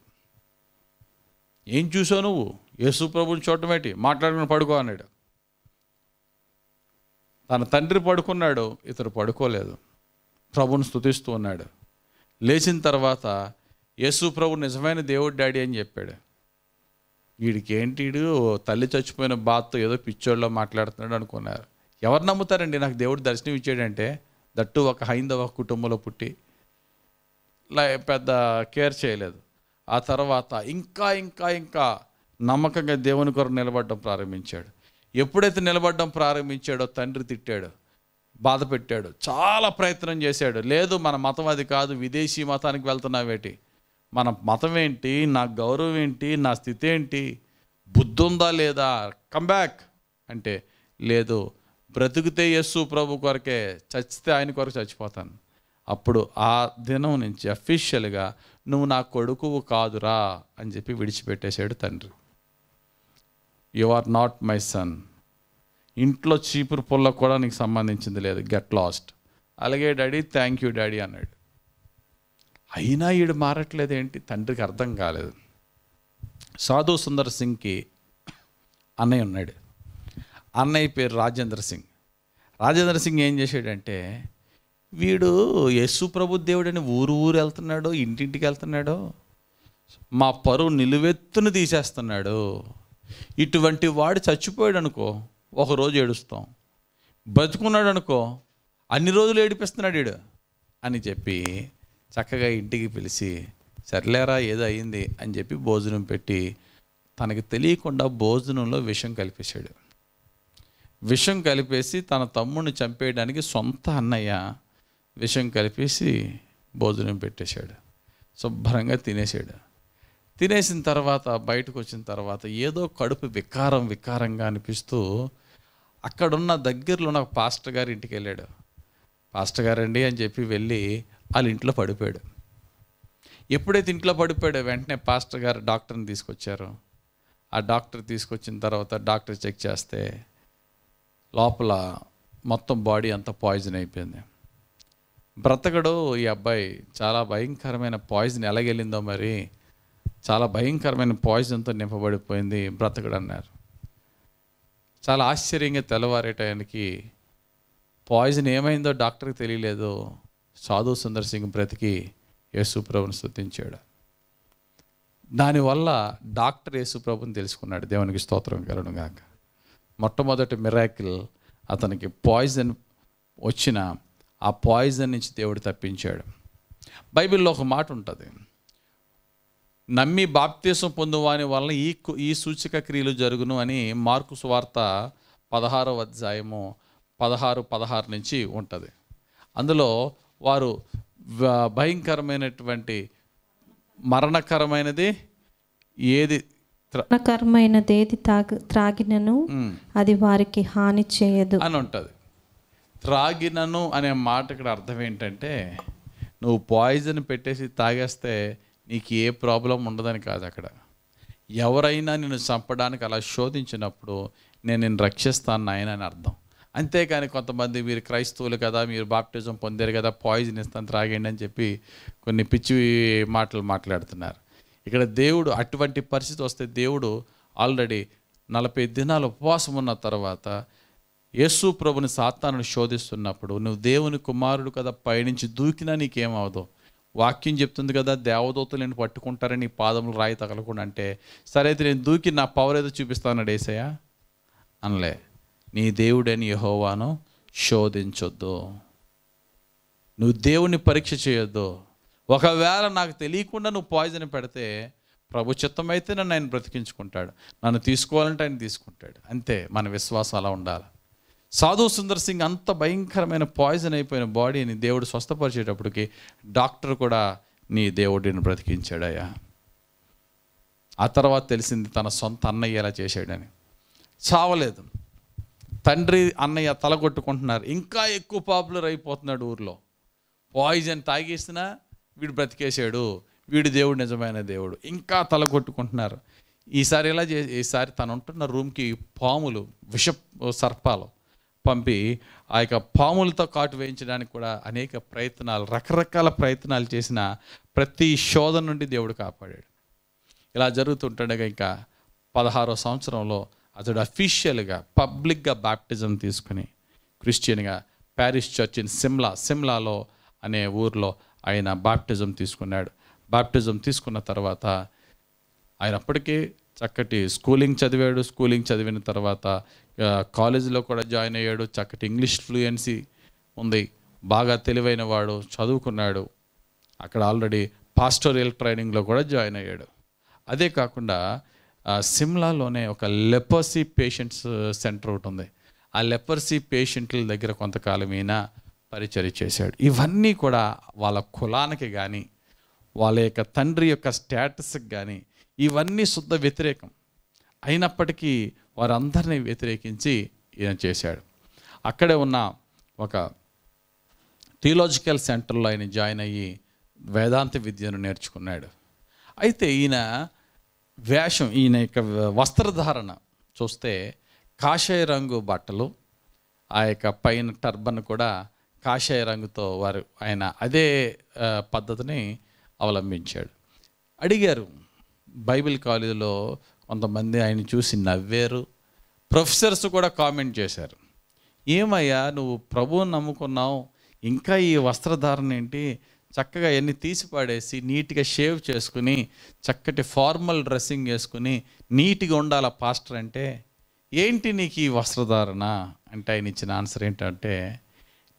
[SPEAKER 1] ఏం చూసావు నువ్వు యేసు ప్రభుని చూడటం ఏంటి మాట్లాడుకుని పడుకో అన్నాడు తన తండ్రి పడుకున్నాడు ఇతడు పడుకోలేదు ప్రభుని స్థుతిస్తూ ఉన్నాడు లేచిన తర్వాత యేసు ప్రభు నిజమైన దేవుడు డాడీ అని చెప్పాడు వీడికి ఏంటి వీడు తల్లి చచ్చిపోయిన బాత్తో ఏదో పిచ్చోళ్ళలో మాట్లాడుతున్నాడు అనుకున్నారు ఎవరు నమ్ముతారండి నాకు దేవుడు దర్శనం ఇచ్చాడంటే దట్టు ఒక హైందవ కుటుంబంలో పుట్టి పెద్ద కేర్ చేయలేదు ఆ తర్వాత ఇంకా ఇంకా ఇంకా నమ్మకంగా దేవుని కొరకు నిలబడడం ప్రారంభించాడు ఎప్పుడైతే నిలబడడం ప్రారంభించాడో తండ్రి తిట్టాడు బాధ పెట్టాడు చాలా ప్రయత్నం చేశాడు లేదు మన మతం అది కాదు విదేశీ మతానికి వెళ్తున్నావేటి మన మతం ఏంటి నా గౌరవం ఏంటి నా స్థితి ఏంటి బుద్ధి ఉందా లేదా కంబ్యాక్ అంటే లేదు బ్రతికితే యస్సు ప్రభు కొరకే చచ్చితే ఆయన కొరకు చచ్చిపోతాను అప్పుడు ఆ దినం నుంచి అఫీషియల్గా నువ్వు నా కొడుకువు కాదురా అని చెప్పి విడిచిపెట్టేశాడు తండ్రి you are not my son ఇంట్లో చీపురు పుల్ల కూడా నీకు సంబంధించింది లేదు గెట్ లాస్ట్ అలాగే డాడీ థ్యాంక్ యూ డాడీ అన్నాడు అయినా ఈడు మారట్లేదు ఏంటి తండ్రికి అర్థం కాలేదు సాధు సుందర్ సింగ్కి అన్నయ్య ఉన్నాడు అన్నయ్య పేరు రాజేంద్ర సింగ్ రాజేంద్ర సింగ్ ఏం చేశాడంటే వీడు యశు ప్రభు దేవుడని ఊరు ఊరు వెళ్తున్నాడు ఇంటింటికి వెళ్తున్నాడు మా పరువు నిలువెత్తును తీసేస్తున్నాడు ఇటువంటి వాడు చచ్చిపోయాడు అనుకో ఒకరోజు ఏడుస్తాం బతుకున్నాడు అనుకో అన్ని రోజులు ఏడిపిస్తున్నాడు వీడు అని చెప్పి చక్కగా ఇంటికి పిలిచి సర్లేరా ఏదో అయింది అని చెప్పి భోజనం పెట్టి తనకి తెలియకుండా భోజనంలో విషం కలిపేశాడు విషం కలిపేసి తన తమ్ముడిని చంపేయడానికి సొంత అన్నయ్య విషం కలిపేసి భోజనం పెట్టేశాడు శుభ్రంగా తినేసాడు తినేసిన తర్వాత బయటకు వచ్చిన తర్వాత ఏదో కడుపు వికారం వికారంగా అనిపిస్తూ అక్కడున్న దగ్గరలో ఉన్న పాస్టర్ గారి ఇంటికి వెళ్ళాడు పాస్టర్ గారండి అని చెప్పి వెళ్ళి వాళ్ళ ఇంట్లో పడిపోయాడు ఎప్పుడైతే ఇంట్లో పడిపోయాడు వెంటనే పాస్టర్ గారు డాక్టర్ని తీసుకొచ్చారు ఆ డాక్టర్ తీసుకొచ్చిన తర్వాత డాక్టర్ చెక్ చేస్తే లోపల మొత్తం బాడీ అంతా పాయిజన్ అయిపోయింది బ్రతకడు ఈ అబ్బాయి చాలా భయంకరమైన పాయిజన్ ఎలాగెళ్ళిందో మరి చాలా భయంకరమైన పాయిజన్తో నింపబడిపోయింది బ్రతకడు అన్నారు చాలా ఆశ్చర్యంగా తెల్లవారే టయానికి పాయిజన్ ఏమైందో డాక్టర్కి తెలియలేదు సాధు సుందర్ సింగ్ బ్రతికి యేసుప్రభుని స్థుతించాడు దానివల్ల డాక్టర్ యేసుప్రభుని తెలుసుకున్నాడు దేవునికి స్తోత్రం కలను గాక మొట్టమొదటి మిరాకిల్ అతనికి పాయిజన్ వచ్చిన ఆ పాయిజన్ నుంచి దేవుడు తప్పించాడు బైబిల్లో ఒక మాట ఉంటుంది నమ్మి బాప్తీసం పొందువాని వలన ఈ ఈ సూచిక క్రియలు జరుగును అని మార్కు సువార్త పదహారో అధ్యాయము పదహారు పదహారు నుంచి ఉంటుంది అందులో వారు భయంకరమైనటువంటి మరణకరమైనది ఏది మరణకరమైనది ఏది త్రాగినను అది వారికి హాని చేయదు అని ఉంటుంది త్రాగినను అనే మాట ఇక్కడ అర్థం ఏంటంటే నువ్వు పాయిజన్ పెట్టేసి తాగేస్తే నీకు ఏ ప్రాబ్లం ఉండదని కాదు అక్కడ ఎవరైనా నిన్ను చంపడానికి అలా శోధించినప్పుడు నేను నిన్ను రక్షిస్తాను నాయన అని అర్థం అంతేకాని కొంతమంది మీరు క్రైస్తవులు కదా మీరు బాప్టిజం పొందారు కదా పాయిజన్ ఇస్తాను త్రాగండి అని చెప్పి కొన్ని పిచ్చి మాటలు మాట్లాడుతున్నారు ఇక్కడ దేవుడు అటువంటి పరిస్థితి వస్తే దేవుడు ఆల్రెడీ నలభై దినాలు ఉపవాసం ఉన్న తర్వాత యేసు ప్రభుని సాతాను శోధిస్తున్నప్పుడు నువ్వు దేవుని కుమారుడు కదా పయనించి దూకినా నీకేమవదు వాక్యం చెప్తుంది కదా దేవదూతలు నేను పట్టుకుంటారని నీ పాదములు రాయి తగలకుండా అంటే సరే అయితే నేను దూకి నా పవర్ ఏదో చూపిస్తానడు ఏసయ్యా అనలే నీ దేవుడని యహోవాను శోధించొద్దు నువ్వు దేవుణ్ణి పరీక్ష చేయొద్దు ఒకవేళ నాకు తెలియకుండా నువ్వు పాయిజన్ పెడితే ప్రభు చిత్తం అయితే నన్ను ఆయన బ్రతికించుకుంటాడు నన్ను తీసుకోవాలంటే ఆయన తీసుకుంటాడు అంతే మన విశ్వాసం అలా ఉండాలి సాధు సుందర్ సింగ్ అంత భయంకరమైన పాయిజన్ అయిపోయిన బాడీని దేవుడు స్వస్థపరిచేటప్పటికి డాక్టర్ కూడా నీ దేవుడిని బ్రతికించాడయ్యా ఆ తర్వాత తెలిసింది తన సొంత అన్నయ్య ఎలా చేశాడని చావలేదు తండ్రి అన్నయ్య తలగొట్టుకుంటున్నారు ఇంకా ఎక్కువ పాపులర్ అయిపోతున్నాడు ఊర్లో పాయిజన్ తాగేసినా వీడు బ్రతికేశాడు వీడు దేవుడు నిజమైన దేవుడు ఇంకా తలగొట్టుకుంటున్నారు ఈసారి ఇలా చే ఈసారి తను ఉంటున్న రూమ్కి పాములు విష సర్పాలు పంపి ఆ యొక్క పాములతో కాటు వేయించడానికి కూడా అనేక ప్రయత్నాలు రకరకాల ప్రయత్నాలు చేసిన ప్రతి శోధన నుండి దేవుడు కాపాడాడు ఇలా జరుగుతుంటుండగా ఇంకా పదహారో సంవత్సరంలో అతడు అఫీషియల్గా పబ్లిక్గా బ్యాప్టిజం తీసుకుని క్రిస్టియన్గా ప్యారిస్ చర్చ్ ఇన్ సిమ్లా సిమ్లాలో అనే ఊర్లో ఆయన బాప్టిజం తీసుకున్నాడు బాప్టిజం తీసుకున్న తర్వాత ఆయన అప్పటికే చక్కటి స్కూలింగ్ చదివాడు స్కూలింగ్ చదివిన తర్వాత కాలేజీలో కూడా జాయిన్ అయ్యాడు చక్కటి ఇంగ్లీష్ ఫ్లూయెన్సీ ఉంది బాగా తెలివైన వాడు చదువుకున్నాడు అక్కడ ఆల్రెడీ పాస్టోరియల్ ట్రైనింగ్లో కూడా జాయిన్ అయ్యాడు అదే కాకుండా సిమ్లాలోనే ఒక లెపర్సీ పేషెంట్స్ సెంటర్ ఒకటి ఉంది ఆ లెపర్సీ పేషెంట్ల దగ్గర కొంతకాలం ఈయన పరిచయ చేశాడు ఇవన్నీ కూడా వాళ్ళ కులానికి కానీ వాళ్ళ యొక్క తండ్రి యొక్క స్టేటస్కి కానీ ఇవన్నీ శుద్ధ వ్యతిరేకం అయినప్పటికీ వారందరినీ వ్యతిరేకించి ఈయన చేశాడు అక్కడే ఉన్న ఒక థియలాజికల్ సెంటర్లో ఆయన జాయిన్ అయ్యి వేదాంత విద్యను నేర్చుకున్నాడు అయితే ఈయన వేషం ఈయన యొక్క వస్త్రధారణ చూస్తే కాషాయ రంగు బట్టలు ఆ యొక్క పైన టర్బన్ కూడా కాషాయ రంగుతో వారు ఆయన అదే పద్ధతిని అవలంబించాడు అడిగారు బైబిల్ కాలేజీలో కొంతమంది ఆయన చూసి నవ్వారు ప్రొఫెసర్స్ కూడా కామెంట్ చేశారు ఏమయ్యా నువ్వు ప్రభువుని నమ్ముకున్నావు ఇంకా ఈ వస్త్రధారణ ఏంటి చక్కగా అన్నీ తీసి పాడేసి నీట్గా షేవ్ చేసుకుని చక్కటి ఫార్మల్ డ్రెస్సింగ్ వేసుకుని నీట్గా ఉండాల పాస్టర్ అంటే ఏంటి నీకు ఈ వస్త్రధారణ అంటే ఆయన ఇచ్చిన ఆన్సర్ ఏంటంటే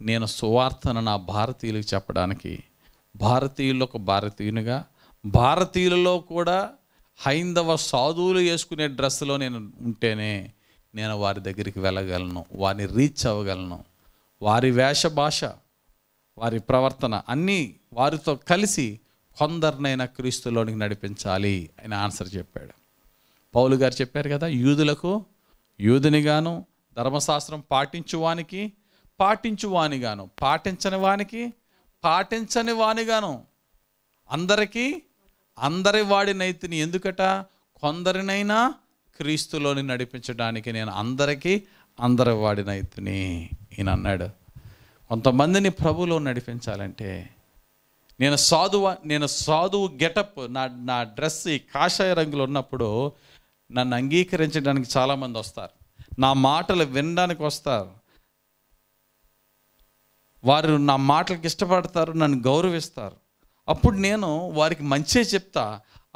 [SPEAKER 1] నేను సువార్తను నా భారతీయులకు చెప్పడానికి ఒక భారతీయునిగా భారతీయులలో కూడా హైందవ సాధువులు వేసుకునే డ్రెస్లో నేను ఉంటేనే నేను వారి దగ్గరికి వెళ్ళగలను వారిని రీచ్ అవ్వగలను వారి వేష భాష వారి ప్రవర్తన అన్నీ వారితో కలిసి కొందరినైనా క్రీస్తులోనికి నడిపించాలి అని ఆన్సర్ చెప్పాడు పౌలు గారు చెప్పారు కదా యూదులకు యూదునిగాను ధర్మశాస్త్రం పాటించువానికి గాను పాటించని వానికి పాటించని వానిగాను అందరికీ అందరి వాడినైతిని ఎందుకట కొందరినైనా క్రీస్తులోని నడిపించడానికి నేను అందరికీ అందరి వాడినైతిని ఈయన అన్నాడు కొంతమందిని ప్రభులో నడిపించాలంటే నేను సాధువ నేను సాధువు గెటప్ నా నా డ్రెస్ ఈ కాషాయ రంగులో ఉన్నప్పుడు నన్ను అంగీకరించడానికి చాలామంది వస్తారు నా మాటలు వినడానికి వస్తారు వారు నా మాటలకు ఇష్టపడతారు నన్ను గౌరవిస్తారు అప్పుడు నేను వారికి మంచే చెప్తా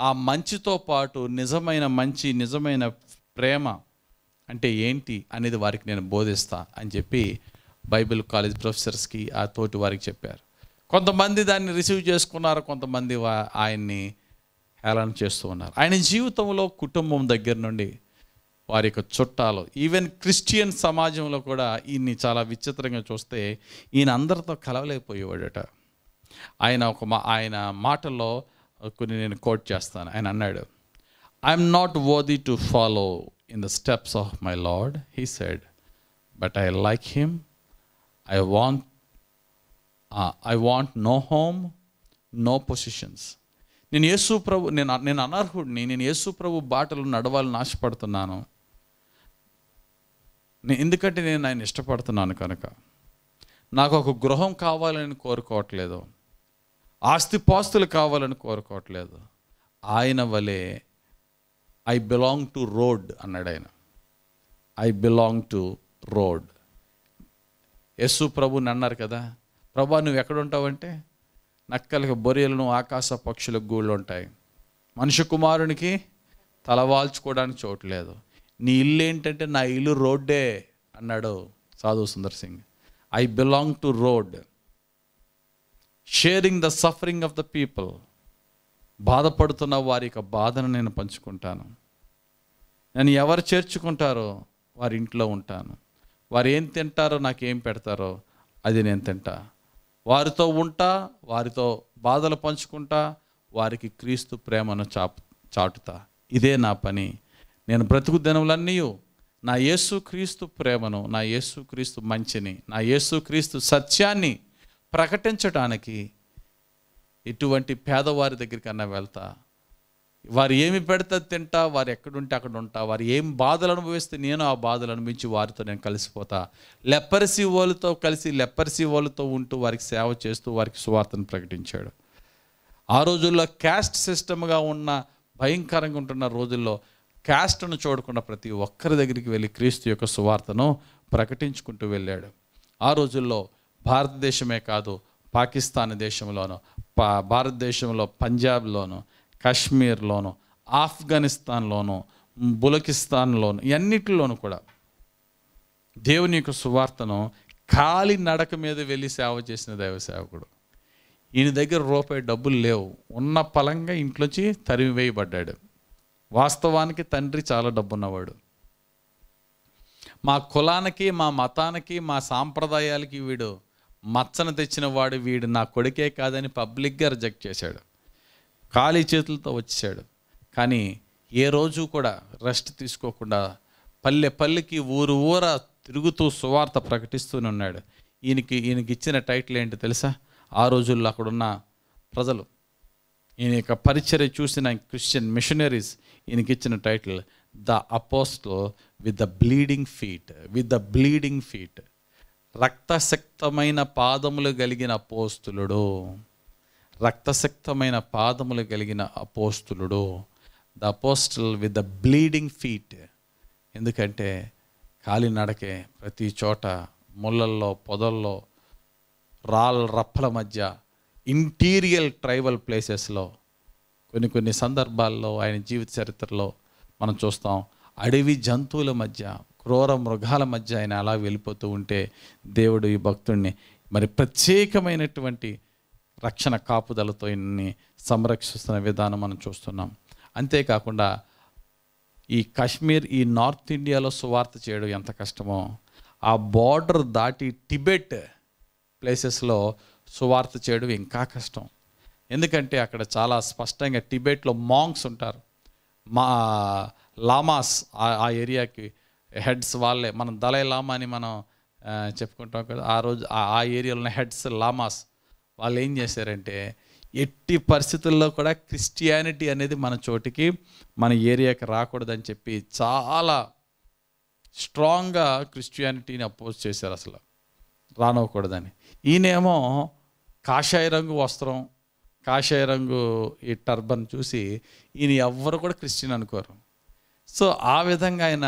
[SPEAKER 1] ఆ మంచితో పాటు నిజమైన మంచి నిజమైన ప్రేమ అంటే ఏంటి అనేది వారికి నేను బోధిస్తా అని చెప్పి బైబిల్ కాలేజ్ ప్రొఫెసర్స్కి ఆ తోటి వారికి చెప్పారు కొంతమంది దాన్ని రిసీవ్ చేసుకున్నారు కొంతమంది ఆయన్ని హేళన చేస్తూ ఉన్నారు ఆయన జీవితంలో కుటుంబం దగ్గర నుండి వారి యొక్క చుట్టాలు ఈవెన్ క్రిస్టియన్ సమాజంలో కూడా ఈయన్ని చాలా విచిత్రంగా చూస్తే ఈయన అందరితో కలవలేకపోయేవాడట ఆయన ఒక మా ఆయన మాటల్లో కొన్ని నేను కోట్ చేస్తాను ఆయన అన్నాడు I'm not worthy to follow in the steps of my lord he said but I like him I want I want no home no positions నేను యేసు ప్రభు నేను నేను అనర్హుడిని నేను యేసు ప్రభు బాటలు నడవాలని ఆశపడుతున్నాను ఎందుకంటే నేను ఆయన ఇష్టపడుతున్నాను కనుక నాకు ఒక గృహం కావాలని కోరుకోవట్లేదు ఆస్తిపాస్తులు కావాలని కోరుకోవట్లేదు ఆయన వలె ఐ బిలాంగ్ టు రోడ్ అన్నాడు ఆయన ఐ బిలాంగ్ టు రోడ్ యస్సు ప్రభుని అన్నారు కదా ప్రభా నువ్వు ఎక్కడుంటావంటే నక్కలకి బొరియలను ఆకాశ పక్షులకు గూళ్ళు ఉంటాయి మనిషి కుమారునికి తలవాల్చుకోవడానికి చోటు లేదు నీ ఇల్లు ఏంటంటే నా ఇల్లు రోడ్డే అన్నాడు Sadhu Sundar Singh I belong to road sharing the suffering of the people బాధపడుతున్న వారి యొక్క బాధను నేను పంచుకుంటాను నేను ఎవరు చేర్చుకుంటారో వారి ఇంట్లో ఉంటాను వారు ఏం తింటారో నాకేం పెడతారో అది నేను తింటా వారితో ఉంటా వారితో బాధలు పంచుకుంటా వారికి క్రీస్తు ప్రేమను చాపు చాటుతా ఇదే నా పని నేను బ్రతుకు దినములన్నీ నా క్రీస్తు ప్రేమను నా క్రీస్తు మంచిని నా యేసు క్రీస్తు సత్యాన్ని ప్రకటించడానికి ఇటువంటి పేదవారి దగ్గరికన్నా వెళ్తా వారు ఏమి పెడితే తింటా వారు ఎక్కడుంటే అక్కడ ఉంటా వారు ఏం బాధలు అనుభవిస్తే నేను ఆ బాధలు అనుభవించి వారితో నేను కలిసిపోతా లెప్పర్సీ వాళ్ళతో కలిసి లెప్పర్సీ వాళ్ళతో ఉంటూ వారికి సేవ చేస్తూ వారికి సువార్తను ప్రకటించాడు ఆ రోజుల్లో క్యాస్ట్ సిస్టమ్గా ఉన్న భయంకరంగా ఉంటున్న రోజుల్లో క్యాస్ట్ను చూడకుండా ప్రతి ఒక్కరి దగ్గరికి వెళ్ళి క్రీస్తు యొక్క సువార్తను ప్రకటించుకుంటూ వెళ్ళాడు ఆ రోజుల్లో భారతదేశమే కాదు పాకిస్తాన్ దేశంలోను పా భారతదేశంలో పంజాబ్లోను కాశ్మీర్లోను ఆఫ్ఘనిస్తాన్లోను బులకిస్తాన్లోను ఎన్నిటిలోను కూడా దేవుని యొక్క సువార్తను ఖాళీ నడక మీద వెళ్ళి సేవ చేసిన దైవ సేవకుడు ఈయన దగ్గర రూపాయి డబ్బులు లేవు ఉన్న పలంగా ఇంట్లోంచి తరిమి వేయబడ్డాడు వాస్తవానికి తండ్రి చాలా డబ్బున్నవాడు మా కులానికి మా మతానికి మా సాంప్రదాయాలకి వీడు మచ్చను తెచ్చిన వాడు వీడు నా కొడుకే కాదని పబ్లిక్గా రిజెక్ట్ చేశాడు ఖాళీ చేతులతో వచ్చాడు కానీ ఏ రోజు కూడా రెస్ట్ తీసుకోకుండా పల్లె పల్లెకి ఊరు ఊర తిరుగుతూ సువార్త ప్రకటిస్తూనే ఉన్నాడు ఈయనకి ఈయనకి ఇచ్చిన టైటిల్ ఏంటి తెలుసా ఆ రోజుల్లో అక్కడున్న ప్రజలు ఈయన యొక్క పరిచర్య చూసిన క్రిస్టియన్ మిషనరీస్ ఈయనకి ఇచ్చిన title the apostle with the bleeding feet with the bleeding feet రక్తశక్తమైన పాదములు కలిగిన అపోస్తులుడు రక్తశక్తమైన పాదములు కలిగిన అపోస్తులుడు the apostle with the bleeding feet ఎందుకంటే కాలినడకే ప్రతి చోట ముళ్ళల్లో పొదల్లో రాళ్ళ రప్పల మధ్య ఇంటీరియల్ ట్రైబల్ ప్లేసెస్లో కొన్ని కొన్ని సందర్భాల్లో ఆయన జీవిత చరిత్రలో మనం చూస్తాం అడవి జంతువుల మధ్య క్రూర మృగాల మధ్య ఆయన అలా వెళ్ళిపోతూ ఉంటే దేవుడు ఈ భక్తుడిని మరి ప్రత్యేకమైనటువంటి రక్షణ కాపుదలతో ఇన్ని సంరక్షిస్తున్న విధానం మనం చూస్తున్నాం అంతేకాకుండా ఈ కాశ్మీర్ ఈ నార్త్ ఇండియాలో సువార్త చేయడం ఎంత కష్టమో ఆ బార్డర్ దాటి టిబెట్ ప్లేసెస్లో సువార్త చేయడం ఇంకా కష్టం ఎందుకంటే అక్కడ చాలా స్పష్టంగా టిబెట్లో మాంగ్స్ ఉంటారు మా లామాస్ ఆ ఏరియాకి హెడ్స్ వాళ్ళే మనం దళై లామా అని మనం చెప్పుకుంటాం కదా ఆ రోజు ఆ ఏరియాలో ఉన్న హెడ్స్ లామాస్ వాళ్ళు ఏం చేశారంటే ఎట్టి పరిస్థితుల్లో కూడా క్రిస్టియానిటీ అనేది మన చోటికి మన ఏరియాకి రాకూడదని చెప్పి చాలా స్ట్రాంగ్గా క్రిస్టియానిటీని అపోజ్ చేశారు అసలు రానవ్వకూడదని ఈయనేమో కాషాయ రంగు వస్త్రం కాషాయ రంగు ఈ టర్బన్ చూసి ఈయన ఎవ్వరు కూడా క్రిస్టియన్ అనుకోరు సో ఆ విధంగా ఆయన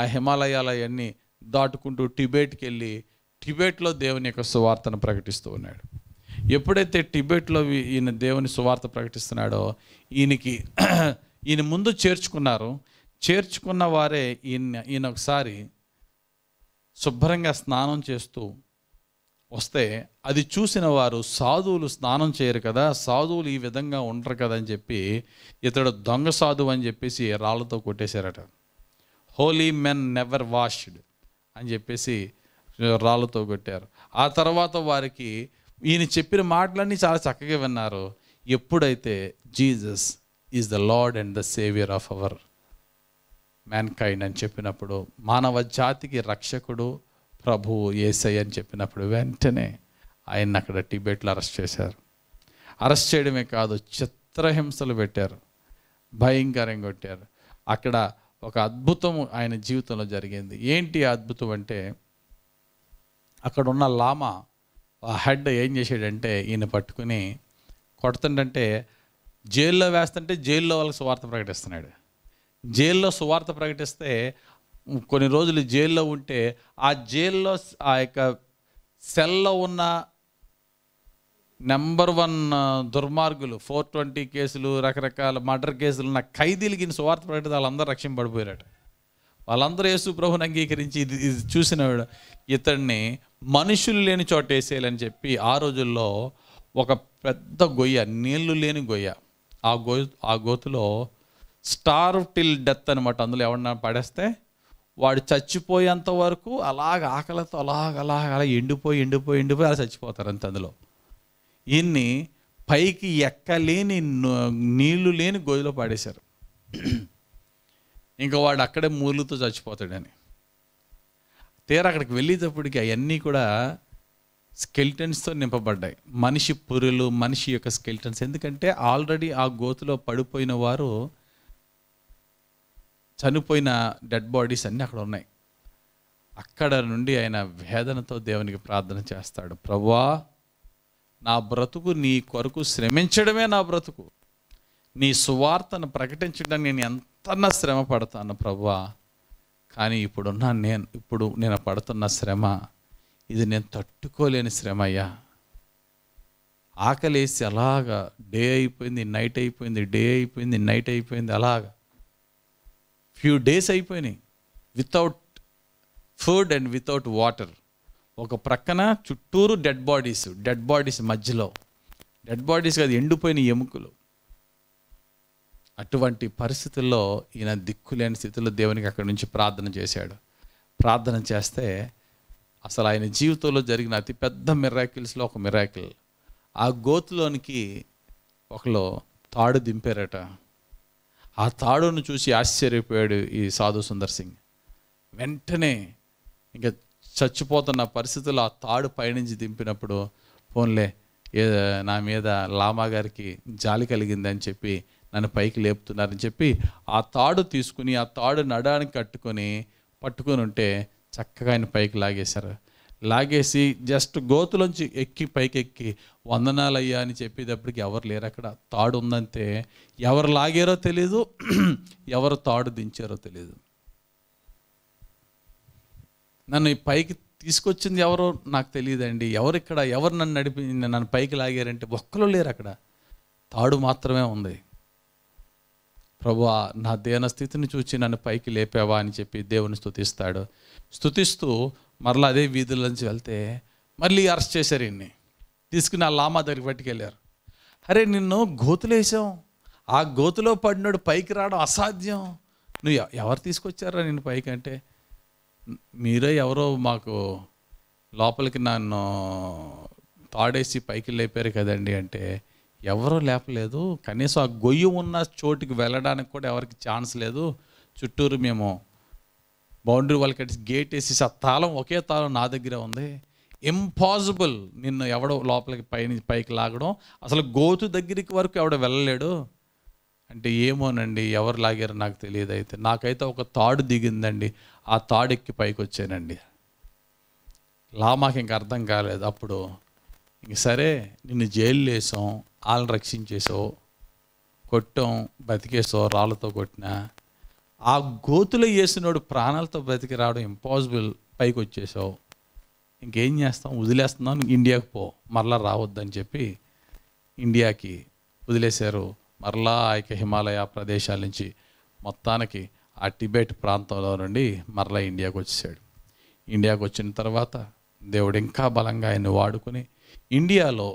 [SPEAKER 1] ఆ హిమాలయాలు అవన్నీ దాటుకుంటూ టిబెట్కి వెళ్ళి టిబెట్లో దేవుని యొక్క సువార్తను ప్రకటిస్తూ ఉన్నాడు ఎప్పుడైతే టిబెట్లో ఈయన దేవుని సువార్త ప్రకటిస్తున్నాడో ఈయనకి ఈయన ముందు చేర్చుకున్నారు చేర్చుకున్న వారే ఈయన ఈయన ఒకసారి శుభ్రంగా స్నానం చేస్తూ వస్తే అది చూసిన వారు సాధువులు స్నానం చేయరు కదా సాధువులు ఈ విధంగా ఉండరు కదా అని చెప్పి ఇతడు దొంగ సాధువు అని చెప్పేసి రాళ్ళతో కొట్టేశారట హోలీ మెన్ నెవర్ వాష్డ్ అని చెప్పేసి రాళ్ళతో కొట్టారు ఆ తర్వాత వారికి ఈయన చెప్పిన మాటలన్నీ చాలా చక్కగా విన్నారు ఎప్పుడైతే Jesus is the Lord and the saviour of our mankind అని చెప్పినప్పుడు మానవ జాతికి రక్షకుడు ప్రభు ఏసై అని చెప్పినప్పుడు వెంటనే ఆయన అక్కడ టిబెట్లో అరెస్ట్ చేశారు అరెస్ట్ చేయడమే కాదు చిత్రహింసలు పెట్టారు భయంకరంగా కొట్టారు అక్కడ ఒక అద్భుతం ఆయన జీవితంలో జరిగింది ఏంటి అద్భుతం అంటే అక్కడ ఉన్న లామ ఆ హెడ్ ఏం చేసాడంటే ఈయన పట్టుకుని కొడుతుండంటే జైల్లో వేస్తుంటే జైల్లో వాళ్ళకి సువార్త ప్రకటిస్తున్నాడు జైల్లో సువార్త ప్రకటిస్తే కొన్ని రోజులు జైల్లో ఉంటే ఆ జైల్లో ఆ యొక్క సెల్లో ఉన్న నెంబర్ వన్ దుర్మార్గులు ఫోర్ ట్వంటీ కేసులు రకరకాల మర్డర్ కేసులు నాకు ఖైదీలు గిని సువార్త పడితే వాళ్ళందరూ రక్షింపడిపోయారట వాళ్ళందరూ యేసు ప్రభుని అంగీకరించి ఇది ఇది చూసిన ఇతన్ని మనుషులు లేని చోట వేసేయాలని చెప్పి ఆ రోజుల్లో ఒక పెద్ద గొయ్య నీళ్లు లేని గొయ్య ఆ గో ఆ గోతులో స్టార్ టిల్ డెత్ అనమాట అందులో ఎవరన్నా పడేస్తే వాడు చచ్చిపోయేంత వరకు అలాగ ఆకలితో అలాగ అలాగ అలా ఎండిపోయి ఎండిపోయి ఎండిపోయి అలా చచ్చిపోతారు అంత అందులో ఈయన్ని పైకి ఎక్కలేని నీళ్లు లేని గోదిలో పాడేశారు ఇంకా వాడు అక్కడే మూలుతో చచ్చిపోతాడని తీరా అక్కడికి వెళ్ళేటప్పటికి అవన్నీ కూడా స్కెల్టన్స్తో నింపబడ్డాయి మనిషి పురులు మనిషి యొక్క స్కెల్టన్స్ ఎందుకంటే ఆల్రెడీ ఆ గోతులో పడిపోయిన వారు చనిపోయిన డెడ్ బాడీస్ అన్నీ అక్కడ ఉన్నాయి అక్కడ నుండి ఆయన వేదనతో దేవునికి ప్రార్థన చేస్తాడు ప్రభా నా బ్రతుకు నీ కొరకు శ్రమించడమే నా బ్రతుకు నీ సువార్తను ప్రకటించడం నేను ఎంతన్నా శ్రమ పడతాను ప్రభా కానీ ఇప్పుడున్న నేను ఇప్పుడు నేను పడుతున్న శ్రమ ఇది నేను తట్టుకోలేని శ్రమ అయ్యా ఆకలేసి అలాగా డే అయిపోయింది నైట్ అయిపోయింది డే అయిపోయింది నైట్ అయిపోయింది అలాగా ఫ్యూ డేస్ అయిపోయినాయి without food and without water ఒక ప్రక్కన చుట్టూరు డెడ్ బాడీస్ డెడ్ బాడీస్ మధ్యలో డెడ్ బాడీస్ కాదు ఎండిపోయిన ఎముకలు అటువంటి పరిస్థితుల్లో ఈయన దిక్కులేని స్థితిలో దేవునికి అక్కడి నుంచి ప్రార్థన చేశాడు ప్రార్థన చేస్తే అసలు ఆయన జీవితంలో జరిగిన అతి పెద్ద మిరాకిల్స్లో ఒక మిరాకిల్ ఆ గోతులోనికి ఒకలో తాడు దింపారట ఆ తాడును చూసి ఆశ్చర్యపోయాడు ఈ సాధు సుందర్ సింగ్ వెంటనే ఇంకా చచ్చిపోతున్న పరిస్థితుల్లో ఆ తాడు పైనుంచి దింపినప్పుడు ఫోన్లే ఏ నా మీద లామా గారికి జాలి కలిగిందని చెప్పి నన్ను పైకి లేపుతున్నారని చెప్పి ఆ తాడు తీసుకుని ఆ తాడు నడానికి కట్టుకొని పట్టుకొని ఉంటే చక్కగా ఆయన పైకి లాగేశారు లాగేసి జస్ట్ గోతులోంచి ఎక్కి పైకి ఎక్కి వందనాలయ్యా అని చెప్పేటప్పటికి ఎవరు లేరు అక్కడ తాడు ఉందంటే ఎవరు లాగారో తెలీదు ఎవరు తాడు దించారో తెలీదు నన్ను పైకి తీసుకొచ్చింది ఎవరో నాకు తెలియదండి ఎవరు ఇక్కడ ఎవరు నన్ను నడిపి నన్ను పైకి లాగారంటే ఒక్కరు లేరు అక్కడ తాడు మాత్రమే ఉంది ప్రభు నా దేన స్థితిని చూచి నన్ను పైకి లేపావా అని చెప్పి దేవుని స్థుతిస్తాడు స్థుతిస్తూ మరలా అదే వీధుల్లోంచి వెళ్తే మళ్ళీ అరెస్ట్ చేశారు ఇన్ని తీసుకుని ఆ లామా దగ్గరికి పట్టుకెళ్ళారు అరే నిన్ను గోతులేసావు ఆ గోతులో పడినోడు పైకి రావడం అసాధ్యం నువ్వు ఎవరు తీసుకొచ్చారా నిన్ను పైకి అంటే మీరే ఎవరో మాకు లోపలికి నన్ను తాడేసి పైకి లేపారు కదండి అంటే ఎవరో లేపలేదు కనీసం ఆ గొయ్యి ఉన్న చోటుకి వెళ్ళడానికి కూడా ఎవరికి ఛాన్స్ లేదు చుట్టూరు మేము బౌండరీ వాళ్ళకి గేట్ వేసేసి ఆ తాళం ఒకే తాళం నా దగ్గర ఉంది ఇంపాసిబుల్ నిన్ను ఎవడో లోపలికి పైని పైకి లాగడం అసలు గోతు దగ్గరికి వరకు ఎవడో వెళ్ళలేడు అంటే ఏమోనండి ఎవరు లాగారో నాకు తెలియదు అయితే నాకైతే ఒక తాడు దిగిందండి ఆ తాడు ఎక్కి పైకి వచ్చానండి లామాకి ఇంక అర్థం కాలేదు అప్పుడు ఇంక సరే నిన్ను జైలు వేసాం వాళ్ళని రక్షించేసావు కొట్టాం బతికేసో రాళ్ళతో కొట్టినా ఆ గోతులో వేసినోడు ప్రాణాలతో బ్రతికి రావడం ఇంపాసిబుల్ పైకి వచ్చేసావు ఇంకేం చేస్తాం వదిలేస్తున్నాం ఇండియాకి పో మరలా రావద్దని చెప్పి ఇండియాకి వదిలేశారు మరలా ఆ యొక్క హిమాలయ ప్రదేశాల నుంచి మొత్తానికి ఆ టిబెట్ ప్రాంతంలో నుండి మరలా ఇండియాకు వచ్చేసాడు ఇండియాకు వచ్చిన తర్వాత దేవుడు ఇంకా బలంగా ఆయన్ని వాడుకుని ఇండియాలో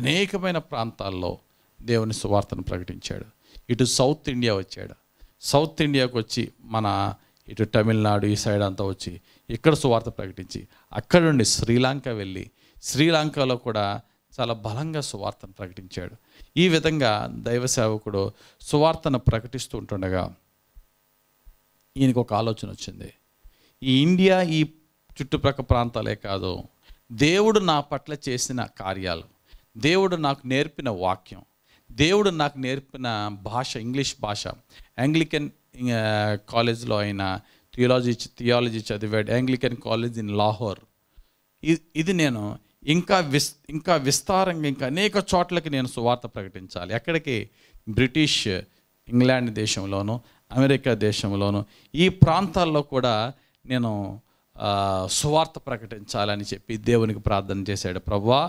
[SPEAKER 1] అనేకమైన ప్రాంతాల్లో దేవుని సువార్తను ప్రకటించాడు ఇటు సౌత్ ఇండియా వచ్చాడు సౌత్ ఇండియాకు వచ్చి మన ఇటు తమిళనాడు ఈ సైడ్ అంతా వచ్చి ఇక్కడ సువార్త ప్రకటించి అక్కడ నుండి శ్రీలంక వెళ్ళి శ్రీలంకలో కూడా చాలా బలంగా సువార్తను ప్రకటించాడు ఈ విధంగా దైవ సేవకుడు సువార్తను ప్రకటిస్తూ ఉంటుండగా ఈయనకు ఒక ఆలోచన వచ్చింది ఈ ఇండియా ఈ చుట్టుపక్కల ప్రాంతాలే కాదు దేవుడు నా పట్ల చేసిన కార్యాలు దేవుడు నాకు నేర్పిన వాక్యం దేవుడు నాకు నేర్పిన భాష ఇంగ్లీష్ భాష యాంగ్లికన్ కాలేజ్లో ఆయన థియాలజీ థియాలజీ చదివాడు యాంగ్లికన్ కాలేజ్ ఇన్ లాహోర్ ఇది నేను ఇంకా విస్ ఇంకా విస్తారంగా ఇంకా అనేక చోట్లకి నేను సువార్త ప్రకటించాలి ఎక్కడికి బ్రిటిష్ ఇంగ్లాండ్ దేశంలోను అమెరికా దేశంలోను ఈ ప్రాంతాల్లో కూడా నేను సువార్త ప్రకటించాలని చెప్పి దేవునికి ప్రార్థన చేశాడు ప్రవ్వా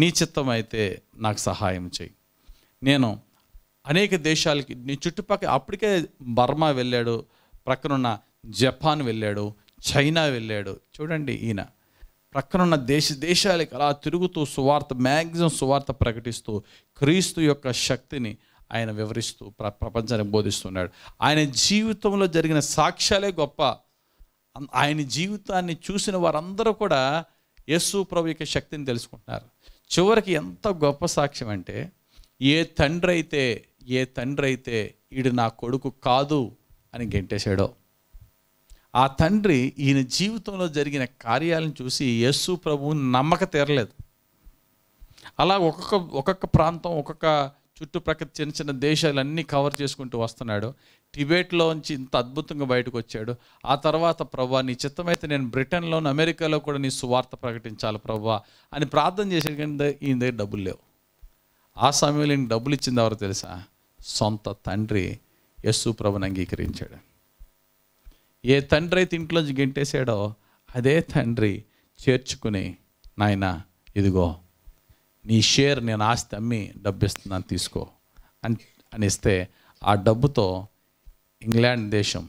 [SPEAKER 1] నీ చిత్తం అయితే నాకు సహాయం చేయి నేను అనేక దేశాలకి నీ చుట్టుపక్కల అప్పటికే బర్మా వెళ్ళాడు ప్రక్కనున్న జపాన్ వెళ్ళాడు చైనా వెళ్ళాడు చూడండి ఈయన ప్రక్కనున్న దేశ దేశాలకి అలా తిరుగుతూ సువార్త మ్యాక్సిమం సువార్త ప్రకటిస్తూ క్రీస్తు యొక్క శక్తిని ఆయన వివరిస్తూ ప్ర ప్రపంచానికి బోధిస్తున్నాడు ఆయన జీవితంలో జరిగిన సాక్ష్యాలే గొప్ప ఆయన జీవితాన్ని చూసిన వారందరూ కూడా యేసు ప్రభు యొక్క శక్తిని తెలుసుకుంటున్నారు చివరికి ఎంత గొప్ప సాక్ష్యం అంటే ఏ తండ్రి అయితే ఏ తండ్రి అయితే ఈడు నా కొడుకు కాదు అని గెంటేశాడో ఆ తండ్రి ఈయన జీవితంలో జరిగిన కార్యాలను చూసి యేసు ప్రభు నమ్మక తీరలేదు అలా ఒక్కొక్క ఒక్కొక్క ప్రాంతం ఒక్కొక్క చుట్టుప్రక్కల చిన్న చిన్న దేశాలన్నీ కవర్ చేసుకుంటూ వస్తున్నాడు టిబెట్లోంచి ఇంత అద్భుతంగా బయటకు వచ్చాడు ఆ తర్వాత ప్రభా నీ చిత్తమైతే నేను బ్రిటన్లోను అమెరికాలో కూడా నీ సువార్త ప్రకటించాలి ప్రభా అని ప్రార్థన చేసే ఈయన దగ్గర డబ్బులు లేవు ఆ సమయంలో ఈయన డబ్బులు ఇచ్చింది ఎవరు తెలుసా సొంత తండ్రి యస్సు ప్రభుని అంగీకరించాడు ఏ తండ్రి అయితే ఇంట్లోంచి గెంటేసాడో అదే తండ్రి చేర్చుకుని నాయన ఇదిగో నీ షేర్ నేను ఆస్తి అమ్మి డబ్బు ఇస్తున్నాను తీసుకో అని అనిస్తే ఆ డబ్బుతో ఇంగ్లాండ్ దేశం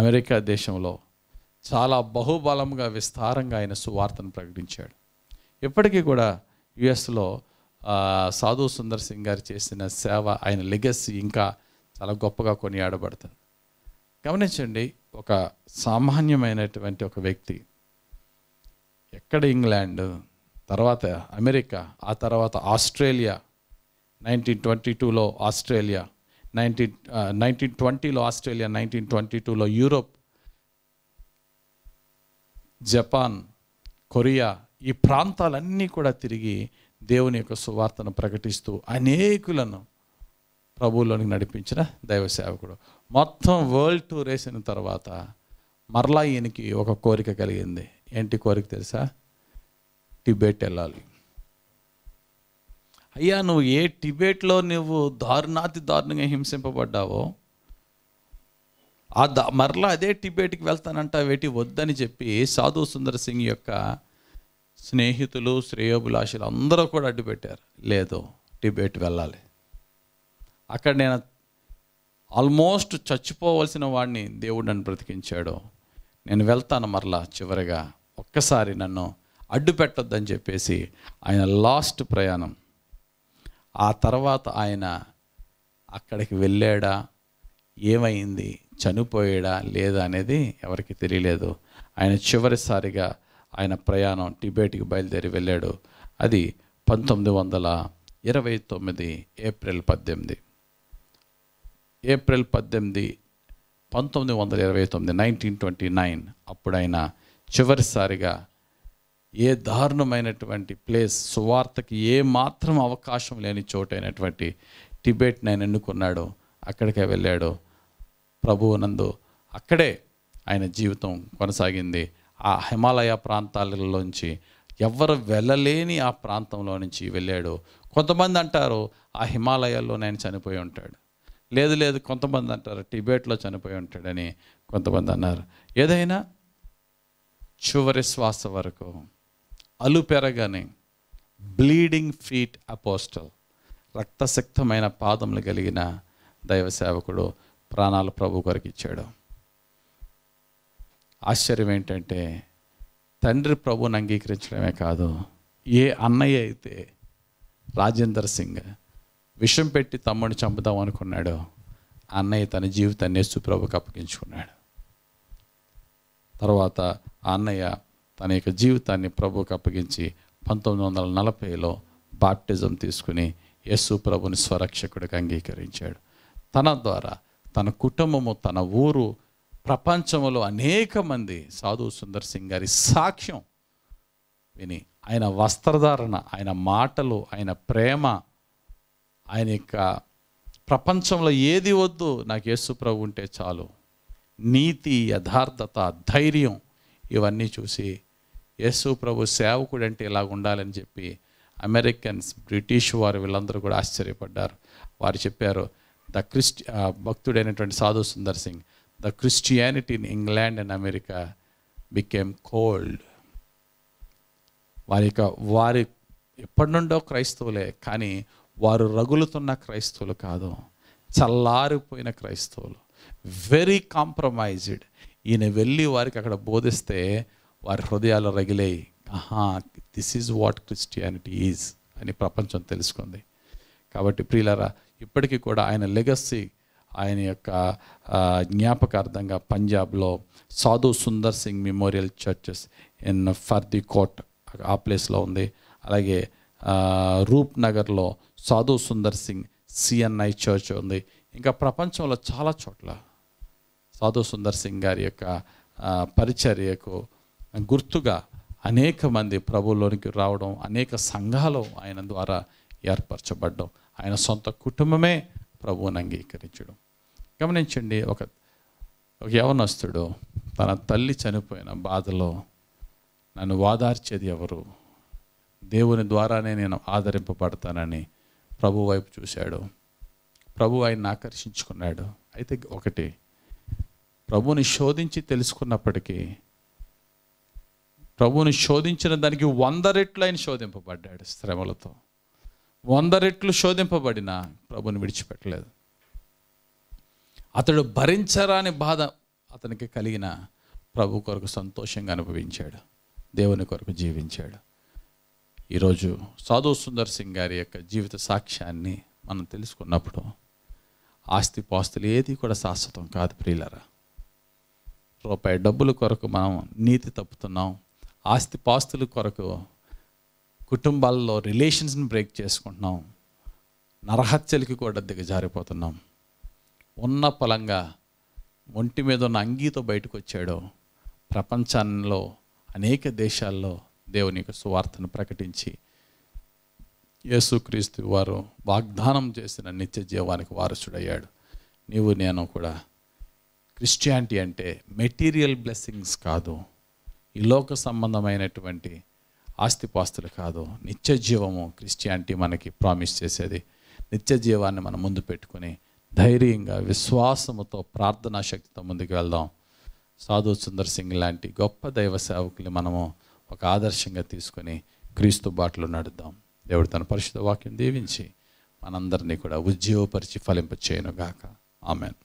[SPEAKER 1] అమెరికా దేశంలో చాలా బహుబలంగా విస్తారంగా ఆయన సువార్తను ప్రకటించాడు ఇప్పటికీ కూడా యుఎస్లో సాధు సుందర్ సింగ్ గారు చేసిన సేవ ఆయన లెగసీ ఇంకా చాలా గొప్పగా కొనియాడబడుతుంది గమనించండి ఒక సామాన్యమైనటువంటి ఒక వ్యక్తి ఎక్కడ ఇంగ్లాండ్ తర్వాత అమెరికా ఆ తర్వాత ఆస్ట్రేలియా నైన్టీన్ ట్వంటీ టూలో ఆస్ట్రేలియా నైన్టీన్ నైన్టీన్ ట్వంటీలో ఆస్ట్రేలియా నైన్టీన్ ట్వంటీ టూలో యూరోప్ జపాన్ కొరియా ఈ ప్రాంతాలన్నీ కూడా తిరిగి దేవుని యొక్క సువార్తను ప్రకటిస్తూ అనేకులను ప్రభువులోనికి నడిపించిన దైవ సేవకుడు మొత్తం వరల్డ్ టూర్ వేసిన తర్వాత మరలా ఈయనకి ఒక కోరిక కలిగింది ఏంటి కోరిక తెలుసా టిబెట్ వెళ్ళాలి అయ్యా నువ్వు ఏ టిబెట్లో నువ్వు దారుణాతి దారుణంగా హింసింపబడ్డావో ఆ దా మరలా అదే టిబెట్కి వెళ్తానంట వేటి వద్దని చెప్పి సాధు సుందర్ సింగ్ యొక్క స్నేహితులు శ్రేయోభిలాషులు అందరూ కూడా అడ్డుపెట్టారు లేదు టిబెట్ వెళ్ళాలి అక్కడ నేను ఆల్మోస్ట్ చచ్చిపోవలసిన వాడిని దేవుడు నన్ను బ్రతికించాడు నేను వెళ్తాను మరలా చివరిగా ఒక్కసారి నన్ను అడ్డు పెట్టొద్దని చెప్పేసి ఆయన లాస్ట్ ప్రయాణం ఆ తర్వాత ఆయన అక్కడికి వెళ్ళాడా ఏమైంది చనిపోయాడా లేదా అనేది ఎవరికి తెలియలేదు ఆయన చివరిసారిగా ఆయన ప్రయాణం టిబేట్కి బయలుదేరి వెళ్ళాడు అది పంతొమ్మిది వందల ఇరవై తొమ్మిది ఏప్రిల్ పద్దెనిమిది ఏప్రిల్ పద్దెనిమిది పంతొమ్మిది వందల ఇరవై తొమ్మిది నైన్టీన్ ట్వంటీ నైన్ అప్పుడైనా చివరిసారిగా ఏ దారుణమైనటువంటి ప్లేస్ సువార్తకి ఏ మాత్రం అవకాశం లేని చోటైనటువంటి టిబెట్ నేను ఎన్నుకున్నాడో అక్కడికే ప్రభు ప్రభువునందు అక్కడే ఆయన జీవితం కొనసాగింది ఆ హిమాలయ ప్రాంతాలలోంచి ఎవరు వెళ్ళలేని ఆ ప్రాంతంలో నుంచి వెళ్ళాడు కొంతమంది అంటారు ఆ హిమాలయాల్లో నేను చనిపోయి ఉంటాడు లేదు లేదు కొంతమంది అంటారు టిబెట్లో చనిపోయి ఉంటాడని కొంతమంది అన్నారు ఏదైనా చివరి శ్వాస వరకు అలు పెరగని బ్లీడింగ్ ఫీట్ అపోస్టల్ రక్తశక్తమైన పాదములు కలిగిన దైవ సేవకుడు ప్రాణాలు ప్రభు కొరకు ఇచ్చాడు ఆశ్చర్యం ఏంటంటే తండ్రి ప్రభుని అంగీకరించడమే కాదు ఏ అన్నయ్య అయితే రాజేందర్ సింగ్ విషం పెట్టి తమ్ముడిని చంపుదాం అనుకున్నాడు అన్నయ్య తన జీవితాన్ని యేసుప్రభుకి అప్పగించుకున్నాడు తర్వాత అన్నయ్య తన యొక్క జీవితాన్ని ప్రభుకి అప్పగించి పంతొమ్మిది వందల నలభైలో బాప్టిజం తీసుకుని యేసు ప్రభుని స్వరక్షకుడికి అంగీకరించాడు తన ద్వారా తన కుటుంబము తన ఊరు ప్రపంచంలో అనేక మంది సాధు సుందర్ సింగ్ గారి సాక్ష్యం విని ఆయన వస్త్రధారణ ఆయన మాటలు ఆయన ప్రేమ ఆయన యొక్క ప్రపంచంలో ఏది వద్దు నాకు యేసు ప్రభు ఉంటే చాలు నీతి యథార్థత ధైర్యం ఇవన్నీ చూసి యేసు ప్రభు సేవకుడు అంటే ఇలా ఉండాలని చెప్పి అమెరికన్స్ బ్రిటిష్ వారు వీళ్ళందరూ కూడా ఆశ్చర్యపడ్డారు వారు చెప్పారు ద క్రిస్టి భక్తుడైనటువంటి Sadhu Sundar Singh the Christianity in England and America became cold వారి యొక్క వారి ఎప్పటి నుండో క్రైస్తవులే కానీ వారు రగులుతున్న క్రైస్తవులు కాదు చల్లారిపోయిన క్రైస్తవులు వెరీ కాంప్రమైజ్డ్ ఈయన వెళ్ళి వారికి అక్కడ బోధిస్తే వారి హృదయాలు రగిలేయి ఆహా this is what Christianity is అని ప్రపంచం తెలుసుకుంది కాబట్టి ప్రియులరా ఇప్పటికీ కూడా ఆయన లెగసీ ఆయన యొక్క జ్ఞాపకార్థంగా పంజాబ్లో Sadhu Sundar Singh memorial churches in for the కోట్ ఆ ప్లేస్లో ఉంది అలాగే రూప్ నగర్లో సాధు సుందర్ సింగ్ సిఎన్ఐ చర్చ్ ఉంది ఇంకా ప్రపంచంలో చాలా చోట్ల సాధు సుందర్ సింగ్ గారి యొక్క పరిచర్యకు గుర్తుగా అనేక మంది ప్రభువులోనికి రావడం అనేక సంఘాలు ఆయన ద్వారా ఏర్పరచబడ్డం ఆయన సొంత కుటుంబమే ప్రభువుని అంగీకరించడం గమనించండి ఒక ఒక యవనస్తుడు తన తల్లి చనిపోయిన బాధలో నన్ను వాదార్చేది ఎవరు దేవుని ద్వారానే నేను ఆదరింపబడతానని ప్రభు వైపు చూశాడు ప్రభు ఆయన్ని ఆకర్షించుకున్నాడు అయితే ఒకటి ప్రభుని శోధించి తెలుసుకున్నప్పటికీ ప్రభుని శోధించిన దానికి వంద రెట్లు ఆయన శోధింపబడ్డాడు శ్రమలతో వంద రెట్లు శోధింపబడిన ప్రభుని విడిచిపెట్టలేదు అతడు భరించరాని బాధ అతనికి కలిగిన ప్రభు కొరకు సంతోషంగా అనుభవించాడు దేవుని కొరకు జీవించాడు ఈరోజు సాధు సుందర్ సింగ్ గారి యొక్క జీవిత సాక్ష్యాన్ని మనం తెలుసుకున్నప్పుడు ఆస్తి పాస్తులు ఏది కూడా శాశ్వతం కాదు ప్రియులరా రూపాయి డబ్బుల కొరకు మనం నీతి తప్పుతున్నాం ఆస్తి పాస్తుల కొరకు కుటుంబాల్లో రిలేషన్స్ని బ్రేక్ చేసుకుంటున్నాం నరహత్యలకి కూడా దిగజారిపోతున్నాం ఉన్న పొలంగా ఒంటి మీద ఉన్న అంగీతో బయటకు వచ్చాడో ప్రపంచంలో అనేక దేశాల్లో దేవుని యొక్క సువార్తను ప్రకటించి యేసుక్రీస్తు వారు వాగ్దానం చేసిన నిత్య జీవానికి వారసుడయ్యాడు నీవు నేను కూడా క్రిస్టియానిటీ అంటే మెటీరియల్ బ్లెస్సింగ్స్ కాదు ఈ లోక సంబంధమైనటువంటి ఆస్తిపాస్తులు కాదు నిత్య జీవము క్రిస్టియానిటీ మనకి ప్రామిస్ చేసేది నిత్య జీవాన్ని మనం ముందు పెట్టుకుని ధైర్యంగా విశ్వాసముతో ప్రార్థనా శక్తితో ముందుకు వెళ్దాం సాధు సుందర్ సింగ్ లాంటి గొప్ప దైవ సేవకులు మనము ఒక ఆదర్శంగా తీసుకొని క్రీస్తు బాటలో నడుద్దాం దేవుడు తన పరిశుద్ధ వాక్యం దీవించి మనందరినీ కూడా ఉద్యోగపరిచి చేయను గాక ఆమెన్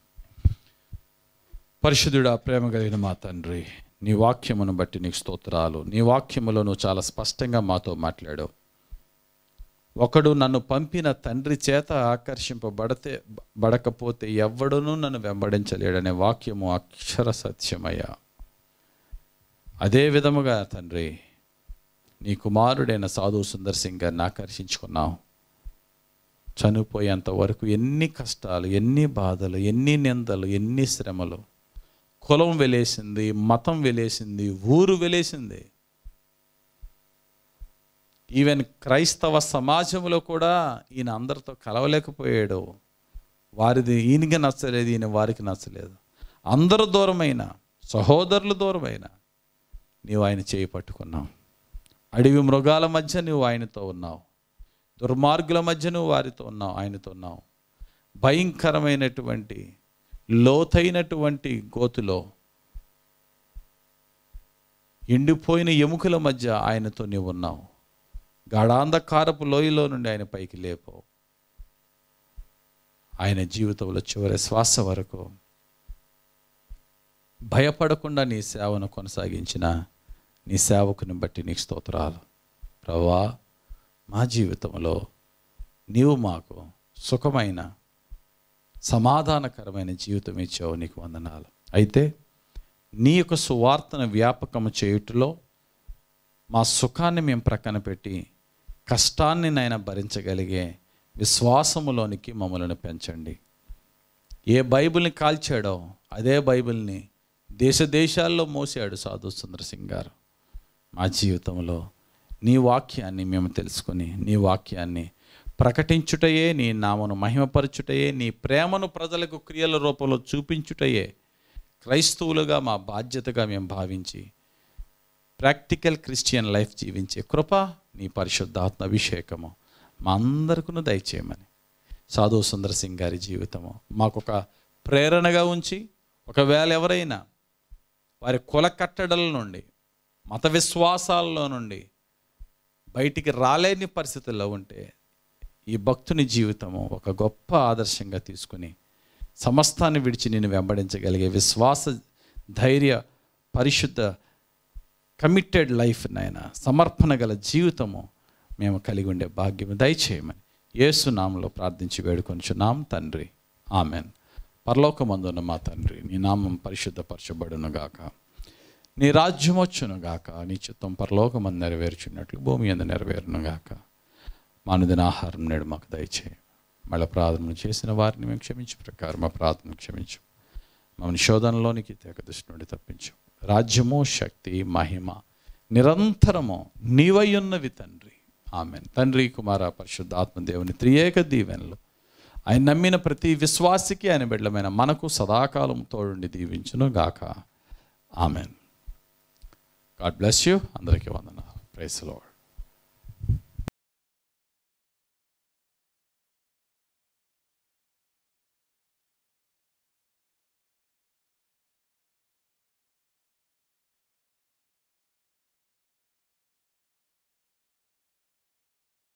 [SPEAKER 1] పరిశుద్ధుడు ప్రేమ కలిగిన మా తండ్రి నీ వాక్యమును బట్టి నీకు స్తోత్రాలు నీ వాక్యములో నువ్వు చాలా స్పష్టంగా మాతో మాట్లాడావు ఒకడు నన్ను పంపిన తండ్రి చేత ఆకర్షింపబడితే బడకపోతే ఎవడునూ నన్ను వెంబడించలేడనే వాక్యము అక్షర సత్యమయ్యా అదే విధముగా తండ్రి నీ కుమారుడైన సాధు సుందర్ సింగ్ గారిని ఆకర్షించుకున్నావు చనిపోయేంత వరకు ఎన్ని కష్టాలు ఎన్ని బాధలు ఎన్ని నిందలు ఎన్ని శ్రమలు కులం వెలేసింది మతం వెలేసింది ఊరు వెలేసింది ఈవెన్ క్రైస్తవ సమాజంలో కూడా ఈయన అందరితో కలవలేకపోయాడు వారిది ఈయనకి నచ్చలేదు ఈయన వారికి నచ్చలేదు అందరూ దూరమైన సహోదరులు దూరమైన నీవు ఆయన చేయి పట్టుకున్నావు అడవి మృగాల మధ్య నువ్వు ఆయనతో ఉన్నావు దుర్మార్గుల మధ్య నువ్వు వారితో ఉన్నావు ఆయనతో ఉన్నావు భయంకరమైనటువంటి లోతైనటువంటి గోతులో ఎండిపోయిన ఎముకల మధ్య ఆయనతో నీవు ఉన్నావు గాఢాంధకారపు లోయలో నుండి ఆయన పైకి లేపో ఆయన జీవితంలో చివరి శ్వాస వరకు భయపడకుండా నీ సేవను కొనసాగించిన నీ సేవకుని బట్టి నీకు స్తోత్రాలు ప్రభా మా జీవితంలో నీవు మాకు సుఖమైన సమాధానకరమైన జీవితం ఇచ్చావు నీకు వందనాలు అయితే నీ యొక్క సువార్తను వ్యాపకము చేయుటలో మా సుఖాన్ని మేము ప్రక్కన పెట్టి కష్టాన్ని నైనా భరించగలిగే విశ్వాసములోనికి మమ్మల్ని పెంచండి ఏ బైబిల్ని కాల్చాడో అదే బైబిల్ని దేశదేశాల్లో మోసాడు సాధు సుందరసింగ్ గారు మా జీవితంలో నీ వాక్యాన్ని మేము తెలుసుకొని నీ వాక్యాన్ని ప్రకటించుటయే నీ నామను మహిమపరచుటయే నీ ప్రేమను ప్రజలకు క్రియల రూపంలో చూపించుటయే క్రైస్తవులుగా మా బాధ్యతగా మేము భావించి ప్రాక్టికల్ క్రిస్టియన్ లైఫ్ జీవించే కృప నీ పరిశుద్ధాత్మ అభిషేకము మా అందరికీ దయచేయమని సాధు సుందర్ సింగ్ గారి జీవితము మాకొక ప్రేరణగా ఉంచి ఒకవేళ ఎవరైనా వారి కుల కట్టడల నుండి మత విశ్వాసాల్లో నుండి బయటికి రాలేని పరిస్థితుల్లో ఉంటే ఈ భక్తుని జీవితము ఒక గొప్ప ఆదర్శంగా తీసుకుని సమస్తాన్ని విడిచి నేను వెంబడించగలిగే విశ్వాస ధైర్య పరిశుద్ధ కమిటెడ్ లైఫ్ నాయన సమర్పణ గల జీవితము మేము కలిగి ఉండే భాగ్యం దయచేయమని యేసు నామంలో ప్రార్థించి వేడుకొని వేడుకొంచున్నాం తండ్రి ఆమెన్ పరలోకమందున్న మా తండ్రి నీ నామం పరిశుద్ధపరచబడునుగాక గాక నీ రాజ్యం వచ్చును గాక నీ చిత్తం పరలోకం నెరవేర్చున్నట్లు భూమి అందు నెరవేరును గాక నుదిన ఆహారం నేడు మాకు దయచేయి మళ్ళీ ప్రార్థన చేసిన వారిని మేము క్షమించు ప్రకారం మా ప్రార్థన క్షమించు మమ్మల్ని శోధనలోనికి దృష్టి నుండి తప్పించు రాజ్యము శక్తి మహిమ నిరంతరము నీవయ్యున్నవి తండ్రి ఆమె తండ్రి కుమార పరిశుద్ధ ఆత్మదేవుని త్రియేక దీవెనలు ఆయన నమ్మిన ప్రతి విశ్వాసికి ఆయన బిడ్డమైన మనకు సదాకాలం తోడుండి దీవించును గాక amen God bless you. Praise the Lord.